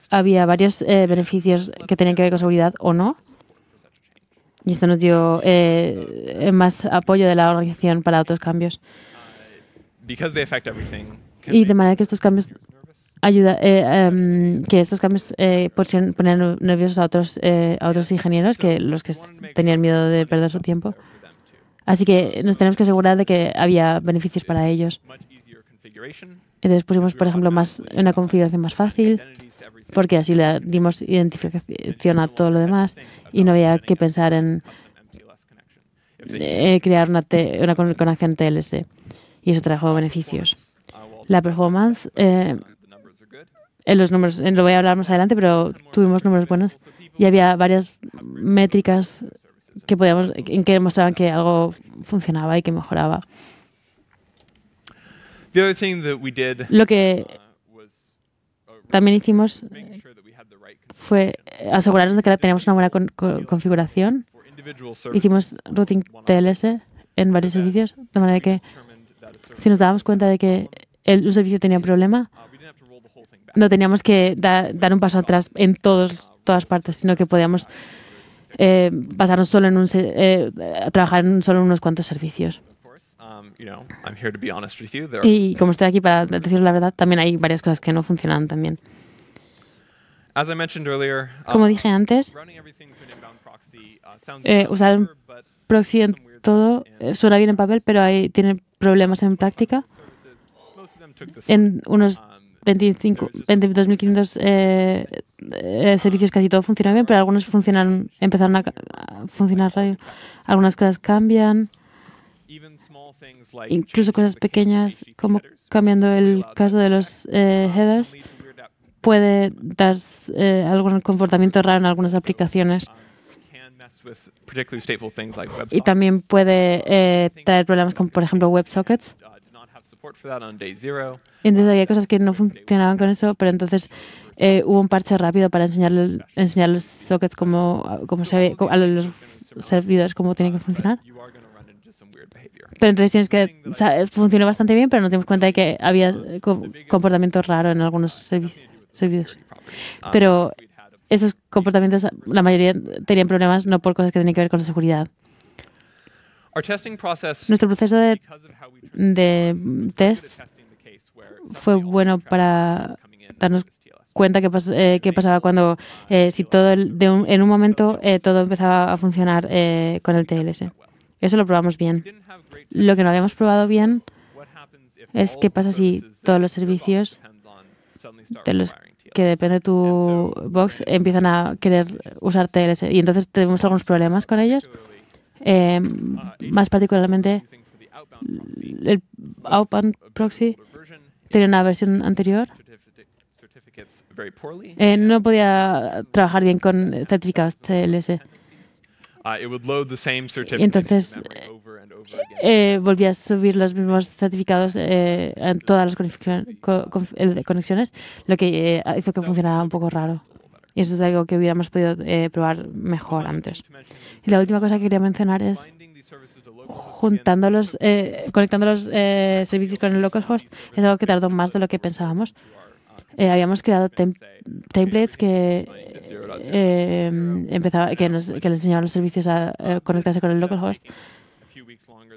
Speaker 4: había varios eh, beneficios que tenían que ver con seguridad o no. Y esto nos dio más apoyo de la organización para otros cambios.
Speaker 3: Uh,
Speaker 4: y de manera que estos cambios ayuda eh, em, que estos cambios eh, nerviosos a otros eh, a otros ingenieros que los que tenían miedo de perder su tiempo así que nos tenemos que asegurar de que había beneficios para ellos entonces pusimos por ejemplo más una configuración más fácil porque así le dimos identificación a todo lo demás y no había que pensar en eh, crear una, una conexión TLS y eso trajo beneficios la performance, eh, en los números, lo voy a hablar más adelante, pero tuvimos números buenos y había varias métricas que podíamos, en que mostraban que algo funcionaba y que mejoraba.
Speaker 3: Lo que
Speaker 4: también hicimos fue asegurarnos de que teníamos una buena configuración. Hicimos routing TLS en varios servicios, de manera que si nos dábamos cuenta de que el servicio tenía problema? no teníamos que dar un paso atrás en todos, todas partes, sino que podíamos eh, solo en un, eh, trabajar solo en unos cuantos servicios.
Speaker 3: Y como estoy
Speaker 4: aquí para decir la verdad, también hay varias cosas que no funcionan también.
Speaker 3: Um, como dije antes,
Speaker 5: uh, eh, usar
Speaker 4: proxy en todo eh, suena bien en papel, pero ahí tiene problemas en práctica en unos 22.500 eh, eh, servicios casi todo funciona bien, pero algunos funcionan, empezaron a, funcionar radio. Algunas cosas cambian, incluso cosas pequeñas como cambiando el caso de los headers eh, puede dar algún comportamiento raro en algunas aplicaciones. Y también puede traer problemas como, por ejemplo, WebSockets. Entonces había cosas que no um, funcionaban con eso, pero entonces eh, hubo un parche rápido para enseñar, enseñar los sockets como, como se a los servidores cómo tienen que funcionar. Pero entonces tienes que. funcionó bastante bien, pero nos dimos cuenta de que había eh, comportamiento raro en algunos servidores. Um, pero esos comportamientos, la mayoría tenían problemas no por cosas que tenían que ver con la seguridad.
Speaker 3: Nuestro
Speaker 4: proceso de, test fue bueno para darnos cuenta que, eh, pasaba cuando uh, eh, si todo en un momento eh, todo empezaba a funcionar con el TLS. Eso lo probamos bien. Lo que no habíamos probado bien es qué pasa si todos los servicios de los que depende tu box empiezan a querer usar TLS y entonces tenemos algunos problemas con ellos eh, ah, más particularmente el outbound proxy tenía una versión anterior. Eh, no podía trabajar bien con certificados TLS. Y
Speaker 3: ah, entonces eh,
Speaker 4: eh, volvía a subir los mismos certificados en todas las conexiones, lo que hizo que funcionara un poco raro. Y eso es algo que hubiéramos podido eh, probar mejor antes. Y la última cosa que quería mencionar es juntando los, eh, conectando los eh, servicios con el localhost es algo que tardó más de lo que pensábamos. habíamos creado templates que empezaba, que, que les enseñaban los servicios a conectarse con el localhost,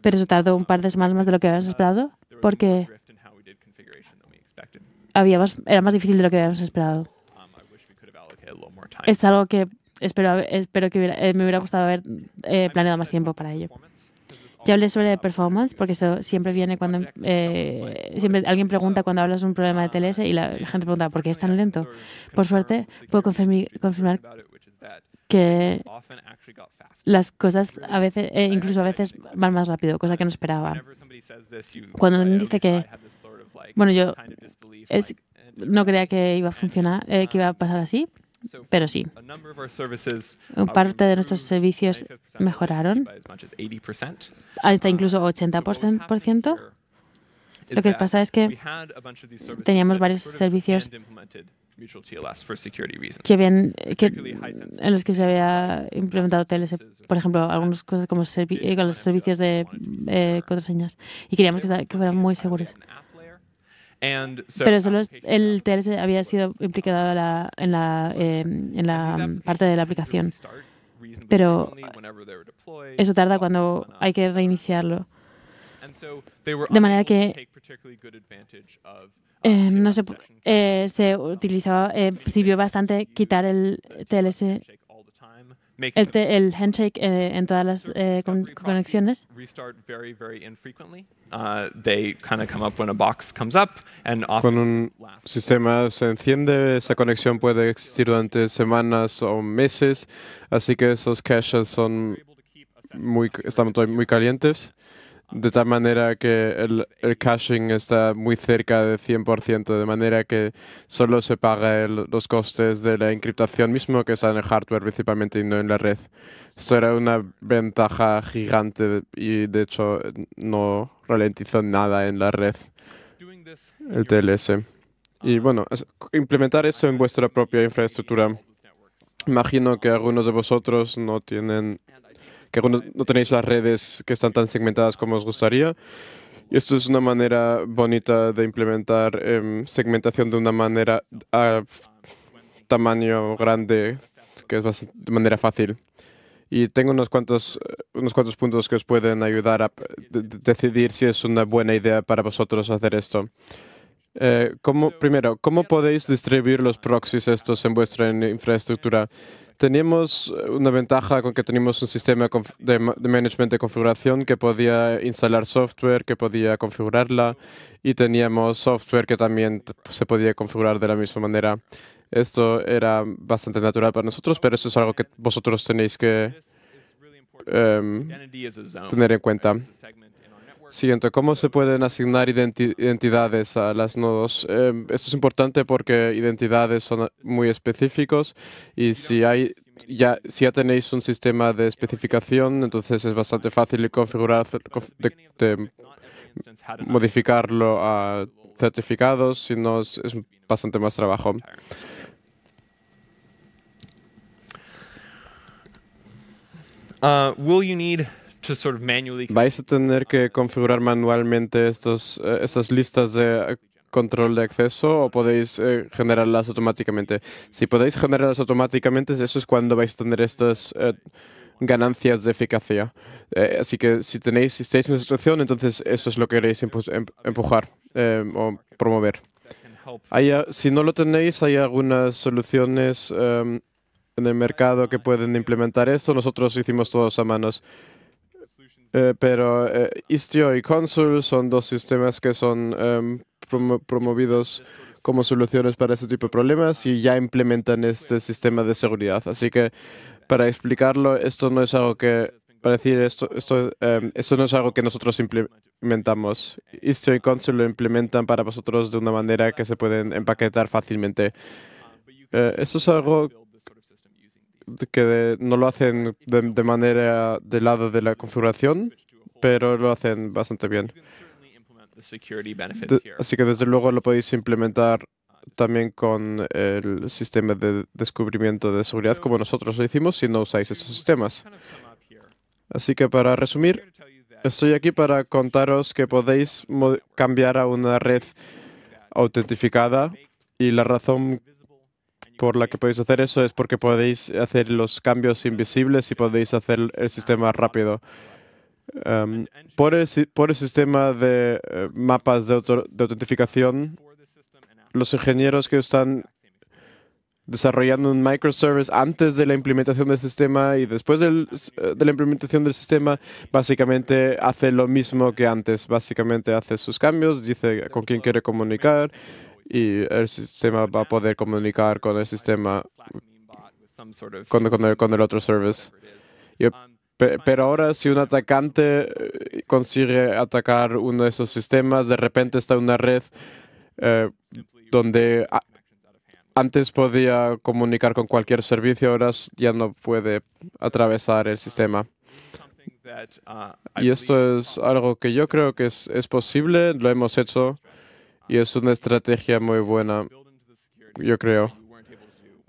Speaker 4: pero eso tardó un par de semanas más de lo que habíamos esperado porque habíamos era más difícil de lo que habíamos esperado. Es algo que espero, espero que eh, me hubiera gustado haber eh, planeado más tiempo para ello. Ya hablé sobre performance porque eso siempre viene cuando eh, siempre alguien uh, pregunta cuando hablas de un problema de TLS y la, gente pregunta ¿por qué es tan lento? Por suerte puedo confirmar que las cosas a veces, incluso a veces van más rápido, cosa que no esperaba. Cuando dice que, bueno, yo es, no creía que iba a funcionar, que iba a pasar así, pero sí, uh, parte de nuestros servicios mejoraron, hasta um, incluso 80%.
Speaker 3: Lo que pasa es que teníamos varios servicios que en los que se
Speaker 4: había implementado TLS, por ejemplo, algunas cosas como los servicios de eh, contraseñas, y queríamos que fueran muy seguros.
Speaker 3: Pero solo
Speaker 4: el TLS había sido implicado en la, eh, parte de la aplicación.
Speaker 3: Pero eso tarda cuando
Speaker 4: hay que reiniciarlo.
Speaker 3: De manera que eh, no se,
Speaker 4: eh, utilizaba, eh, sirvió bastante quitar el TLS
Speaker 3: el
Speaker 4: handshake eh, en todas las eh, conexiones.
Speaker 3: Con
Speaker 2: un sistema se enciende, esa conexión puede existir durante semanas o meses, así que esos caches son muy, están muy calientes de tal manera que el, caching está muy cerca de 100%, de manera que solo se paga los costes de la encriptación mismo que está en el hardware principalmente y no en la red. Esto era una ventaja gigante y de hecho no ralentizó nada en la red el TLS. Y bueno, implementar esto en vuestra propia infraestructura. Imagino que algunos de vosotros no tienen que no tenéis las redes que están tan segmentadas como os gustaría. Y esto es una manera bonita de implementar em, segmentación de una manera a tamaño grande, que es de manera fácil. Y tengo unos cuantos, eh, unos cuantos puntos que os pueden ayudar a decidir si es una buena idea para vosotros hacer esto. Eh, primero, ¿cómo podéis distribuir los proxies estos en vuestra infraestructura? Teníamos eh, una ventaja con que teníamos un sistema de, management de configuración que podía instalar software, que podía configurarla y teníamos software que también se podía configurar de la misma manera. Esto era bastante natural para nosotros, pero eso es algo que vosotros tenéis que em, tener en cuenta. Siguiente, ¿cómo se pueden asignar identidades a las nodos? Em, esto es importante porque identidades son muy específicos y si hay ya, si ya tenéis un sistema de especificación, entonces es bastante fácil configurar, modificarlo a certificados, si no es, bastante más trabajo.
Speaker 3: Uh, will you need
Speaker 2: Vais a tener que configurar manualmente estos, eh, estas listas de eh, control de acceso o podéis eh, generarlas automáticamente. Si podéis generarlas automáticamente, eso es cuando vais a tener estas ganancias de eficacia. así que si tenéis, si estáis en esa situación, entonces eso es lo que queréis em-, empujar em, o promover. si no lo tenéis, hay algunas soluciones em, en el mercado que pueden implementar esto. Nosotros hicimos todos a manos. Eh, pero eh, Istio y Consul son dos sistemas que son em, promovidos como soluciones para este tipo de problemas y ya implementan este sistema de seguridad. Así que para explicarlo, esto no es algo que para decir esto, esto, em, esto no es algo que nosotros implementamos. Istio y Consul lo implementan para vosotros de una manera que se pueden empaquetar fácilmente. Eh, esto es algo que no lo hacen de, manera del lado de la configuración, pero lo hacen bastante bien. así que desde luego lo podéis implementar también con el sistema de descubrimiento de seguridad como nosotros lo hicimos si no usáis esos sistemas. Así que para resumir, estoy aquí para contaros que podéis cambiar a una red autentificada y la razón por la que podéis hacer eso es porque podéis hacer los cambios invisibles y podéis hacer el sistema rápido. Em, por, el, sistema de eh, mapas de, autentificación, los ingenieros que están desarrollando un microservice antes de la implementación del sistema y después eh, de la implementación del sistema, básicamente hace lo mismo que antes. Básicamente hace sus cambios, dice con quién quiere comunicar, y el sistema va a poder comunicar con el sistema, con, el, otro service. pero ahora si un atacante eh, consigue atacar uno de esos sistemas, de repente está una red eh, donde antes podía comunicar con cualquier servicio, ahora ya no puede atravesar el sistema. Y esto es algo que yo creo que es posible, lo hemos hecho y es una estrategia muy buena, yo creo.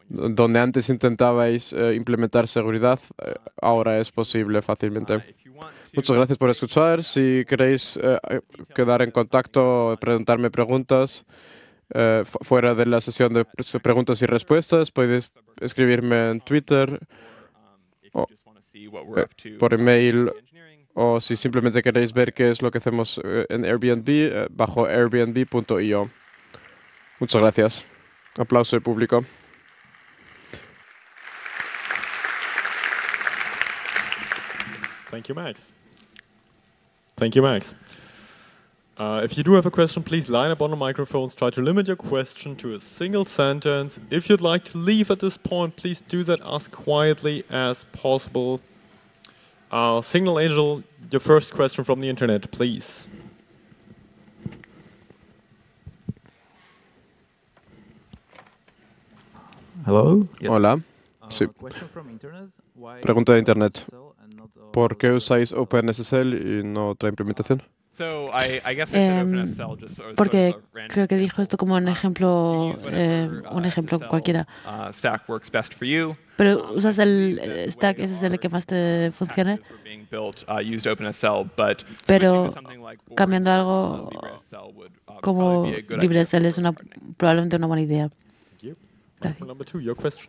Speaker 2: Donde antes intentabais eh, implementar seguridad, eh, ahora es posible fácilmente. Muchas gracias por escuchar. Si queréis eh, quedar en contacto, o preguntarme preguntas fuera de la sesión de preguntas y respuestas, podéis escribirme en Twitter, o, por email o si simplemente queréis ver qué es lo que hacemos eh, en Airbnb, eh, bajo airbnb.io. Muchas gracias. Aplauso de público. Thank you, Max. Thank you, Max.
Speaker 1: Uh, if you do have a question, please line up on the microphones. Try to limit your question to a single sentence. If you'd like to leave at this point, please do that as quietly as possible. Uh, Signal Angel, your first question from the internet,
Speaker 2: please. Hello. Yes. Hola. Uh, sí. Pregunta de internet. ¿Por qué usáis OpenSSL y no otra implementación?
Speaker 3: porque creo que
Speaker 4: dijo esto como un ejemplo, em, uh, un ejemplo cualquiera.
Speaker 3: Uh, Pero um, usas el
Speaker 4: stack, ese es el que más te funcione.
Speaker 3: Uh, Pero cambiando algo como LibreSL es
Speaker 4: una, probablemente una
Speaker 1: buena idea. Gracias.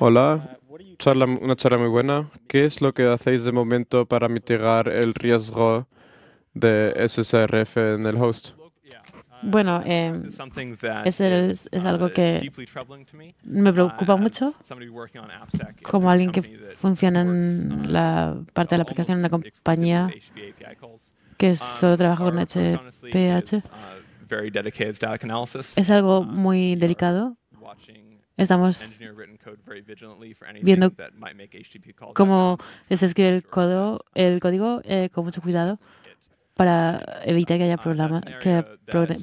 Speaker 2: Hola, uh, una charla muy buena. ¿Qué es lo que hacéis de momento para mitigar el riesgo de SSRF en el host? Uh,
Speaker 4: bueno, eh,
Speaker 5: es, algo uh, que
Speaker 4: me preocupa mucho como alguien que funciona en la parte de la aplicación en una compañía que um, solo trabaja con HPH.
Speaker 3: Es algo muy delicado Estamos viendo cómo
Speaker 4: es escribir el código, el código eh, con mucho cuidado para evitar que haya uh, problema, que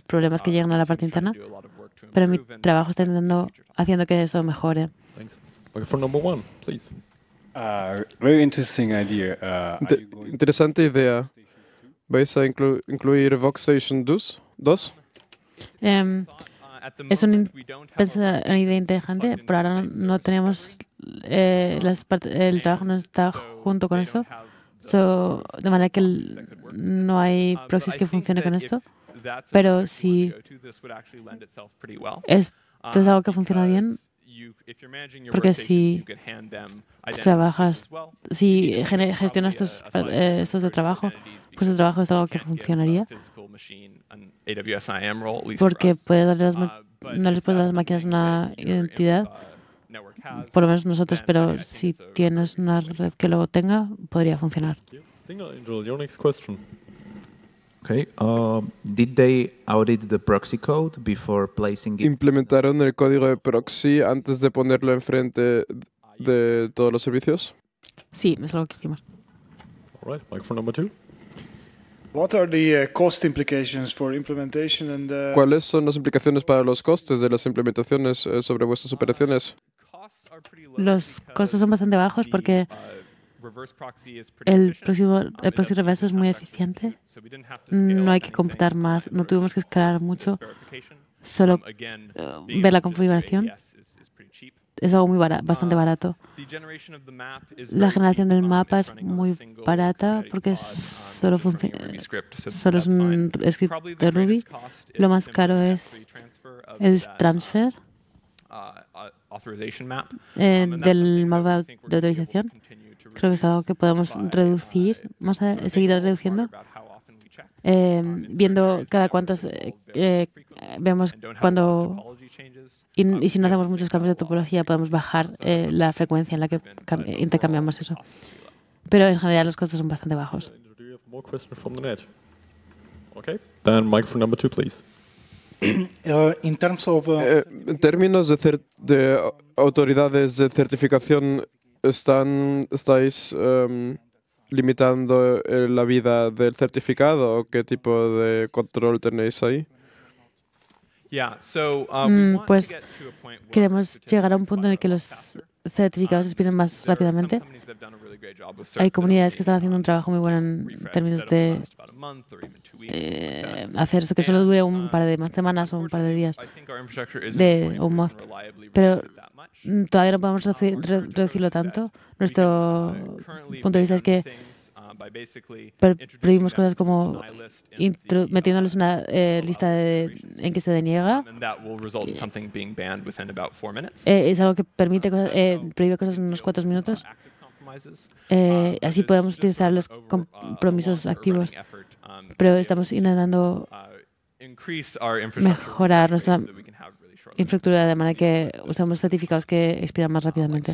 Speaker 4: problemas que uh, lleguen a la parte interna. Pero mi trabajo está haciendo que eso mejore.
Speaker 2: Uh, interesante idea. ¿Vais a incluir Vox Station 2? ¿Dos?
Speaker 4: Em, es una, idea inteligente, pero ahora no tenemos eh, el trabajo no está junto con eso. de manera que no hay uh, proxies que funcione con esto. Pero si
Speaker 3: esto es uh, algo que funciona bien, porque si trabajas,
Speaker 4: si gestionas uh, estos, eh, estos de trabajo, pues el trabajo es algo que funcionaría.
Speaker 3: Porque puede uh,
Speaker 4: no les puedes dar a las máquinas una identidad, uh, por lo menos nosotros, pero si tienes una red que luego tenga, podría funcionar.
Speaker 2: Okay. Um, the proxy code before placing ¿Implementaron el código de proxy antes de ponerlo enfrente de todos los servicios?
Speaker 4: Sí, es lo que hicimos.
Speaker 2: All right, microphone number two. ¿Cuáles son las implicaciones para los costes de las implementaciones eh, sobre vuestras operaciones?
Speaker 4: Los costos son bastante bajos porque el proxy reverso es muy eficiente. No hay que computar más, no tuvimos que escalar mucho, solo eh, ver la configuración es algo muy bastante ah, barato. La generación del mapa es muy barata porque um, solo, solo es un script de Ruby. Lo más caro es el uh, transfer
Speaker 3: uh, uh, eh, um, del
Speaker 4: mapa de autorización. Creo que es algo que podemos reducir, Vamos a, seguir reduciendo. Eh, um, viendo cada cuánto eh, eh vemos cuando y, si no hacemos muchos cambios de topología, podemos bajar eh, la frecuencia en la que intercambiamos eso. Pero en general los costos son bastante bajos.
Speaker 2: en términos de, de, autoridades de certificación, están, ¿estáis em, limitando eh, la vida del certificado? o ¿Qué tipo de control tenéis ahí?
Speaker 3: Uh, mm, pues
Speaker 4: queremos llegar a un punto en el que los certificados expiren más rápidamente. Hay comunidades que están haciendo un trabajo muy bueno en términos de
Speaker 5: eh,
Speaker 4: hacer eso que solo dure un um, par de más semanas o un par de días
Speaker 5: de un mod.
Speaker 4: Pero todavía no podemos uh, reducirlo tanto. Uh, Nuestro punto de vista es que pero prohibimos cosas como metiéndoles una eh, lista en que se deniega.
Speaker 3: Eh, eh, es algo que
Speaker 4: permite prohíbe cosas en unos cuatro minutos. Uh, así podemos utilizar los uh, compromisos activos, um, pero estamos intentando
Speaker 3: uh, mejorar nuestra
Speaker 4: infraestructura de manera que usamos certificados que expiran más rápidamente.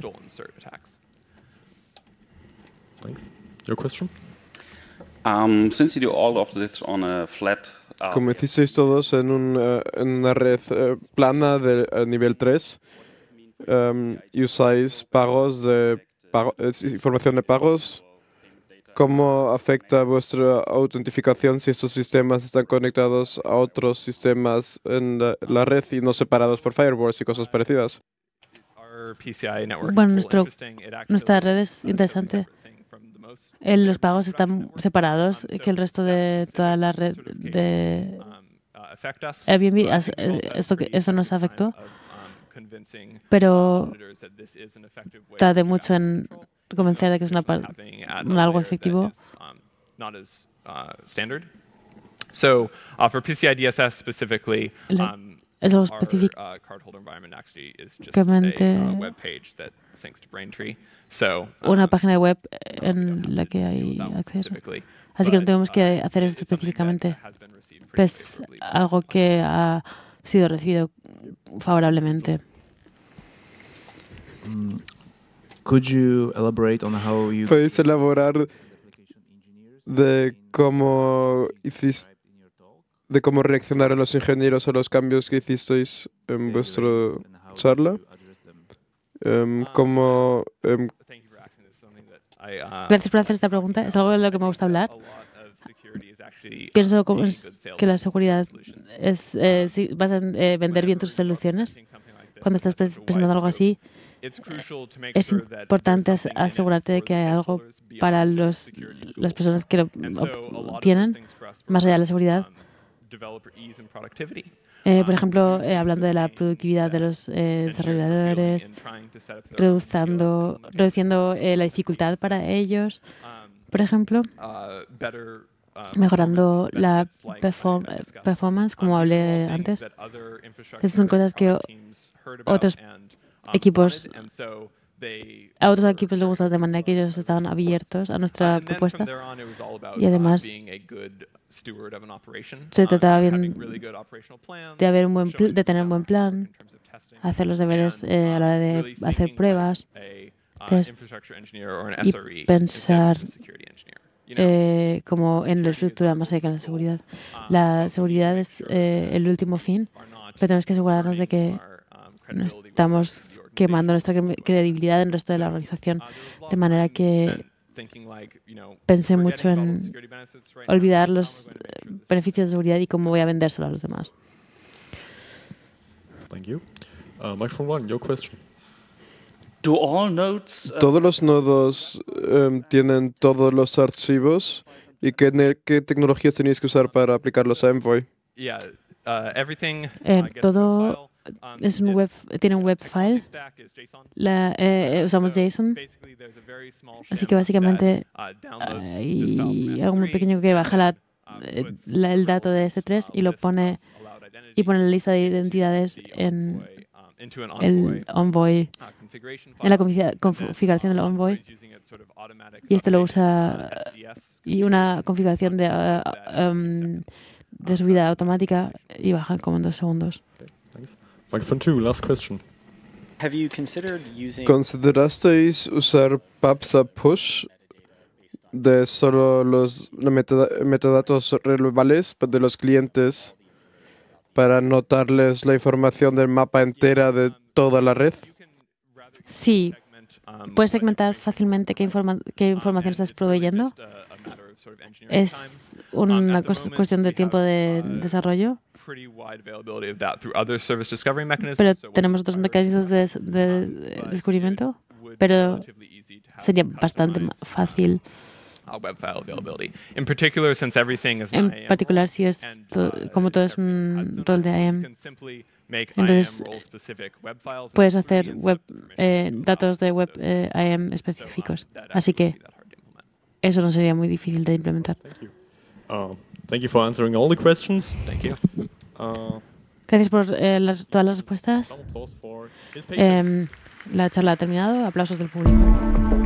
Speaker 4: Your como hicisteis
Speaker 2: todos en, un, eh, en una red eh, plana de eh, nivel 3 um, y usáis de información de pagos, ¿cómo afecta vuestra autentificación si estos sistemas están conectados a otros sistemas en la, red y no separados por firewalls y cosas parecidas? Bueno,
Speaker 4: nuestra red es interesante los pagos están separados eh, que el resto de toda la red de Airbnb. Eh, eso eso nos afectó,
Speaker 3: pero tardé mucho en
Speaker 4: convencer de que es una, algo efectivo.
Speaker 3: So, uh, for PCI DSS specifically, um, es algo específicamente web page that syncs to Braintree una um,
Speaker 4: página web eh, en la que hay acceso. Así que no tenemos que um, hacer esto específicamente. Es pues, algo que ha sido recibido favorablemente.
Speaker 2: Mm, ¿Podéis elaborar de cómo de cómo reaccionaron los ingenieros a los cambios que hicisteis en vuestra charla? Em, um, ¿Cómo em, Uh, Gracias por hacer esta
Speaker 4: pregunta. Es algo de lo que me gusta hablar. Pienso que la seguridad es, eh, si vas a eh, vender bien tus soluciones. Cuando estás presentando algo así, es importante asegurarte de que hay algo para los, las personas que lo tienen, más allá de la seguridad.
Speaker 3: Um, eh, por ejemplo, eh, hablando
Speaker 4: de la productividad de los eh, desarrolladores, reduciendo, la dificultad para ellos, por ejemplo,
Speaker 3: mejorando la
Speaker 4: performance, como hablé antes. Esas son cosas que otros equipos a otros equipos les gusta de manera que ellos estaban abiertos a nuestra propuesta y además
Speaker 3: se uh, trataba bien de,
Speaker 4: tener un buen plan, hacer los deberes eh, a la hora de hacer pruebas, uh, test, y e pensar eh, como en la estructura más que en la seguridad. Um, la seguridad es eh, el último fin, pero tenemos que asegurarnos de que um, no estamos quemando nuestra credibilidad en el resto de la organización, uh, de manera que pensé mucho en olvidar los beneficios de seguridad y cómo voy a vendérselo a los demás.
Speaker 1: Uh, uh,
Speaker 2: ¿Todos los nodos em, tienen todos los archivos? ¿Y qué, tecnologías tenéis que usar para aplicarlos a Envoy?
Speaker 3: Uh, eh,
Speaker 4: todo um, es web, tiene un web file. Eh, eh, usamos JSON
Speaker 5: Así que básicamente uh, hay algo muy
Speaker 4: pequeño que baja uh, eh, el dato de uh, S3 y lo pone y pone la lista de identidades en Envoy, um, en la configuración del Envoy. Y esto lo usa y una configuración de, um, de subida automática y baja como en dos segundos.
Speaker 2: 2, last question. ¿Considerasteis usar PAPSA Push de solo los, metadatos relevantes de los clientes para anotarles la información del mapa entera de toda la red? Sí. ¿Puedes
Speaker 4: segmentar fácilmente qué información estás proveyendo? ¿Es una cuestión de tiempo de desarrollo? Pero tenemos otros mecanismos de, um, descubrimiento, pero sería bastante uh, fácil. En particular, si es uh, como todo es un rol de IAM, entonces puedes hacer web, eh, datos de web IAM eh, uh, específicos. Así que eso no sería muy difícil de implementar.
Speaker 1: Thank you um, for answering all the questions.
Speaker 4: Gracias por eh, todas las respuestas. Em, la charla ha terminado. Aplausos del público.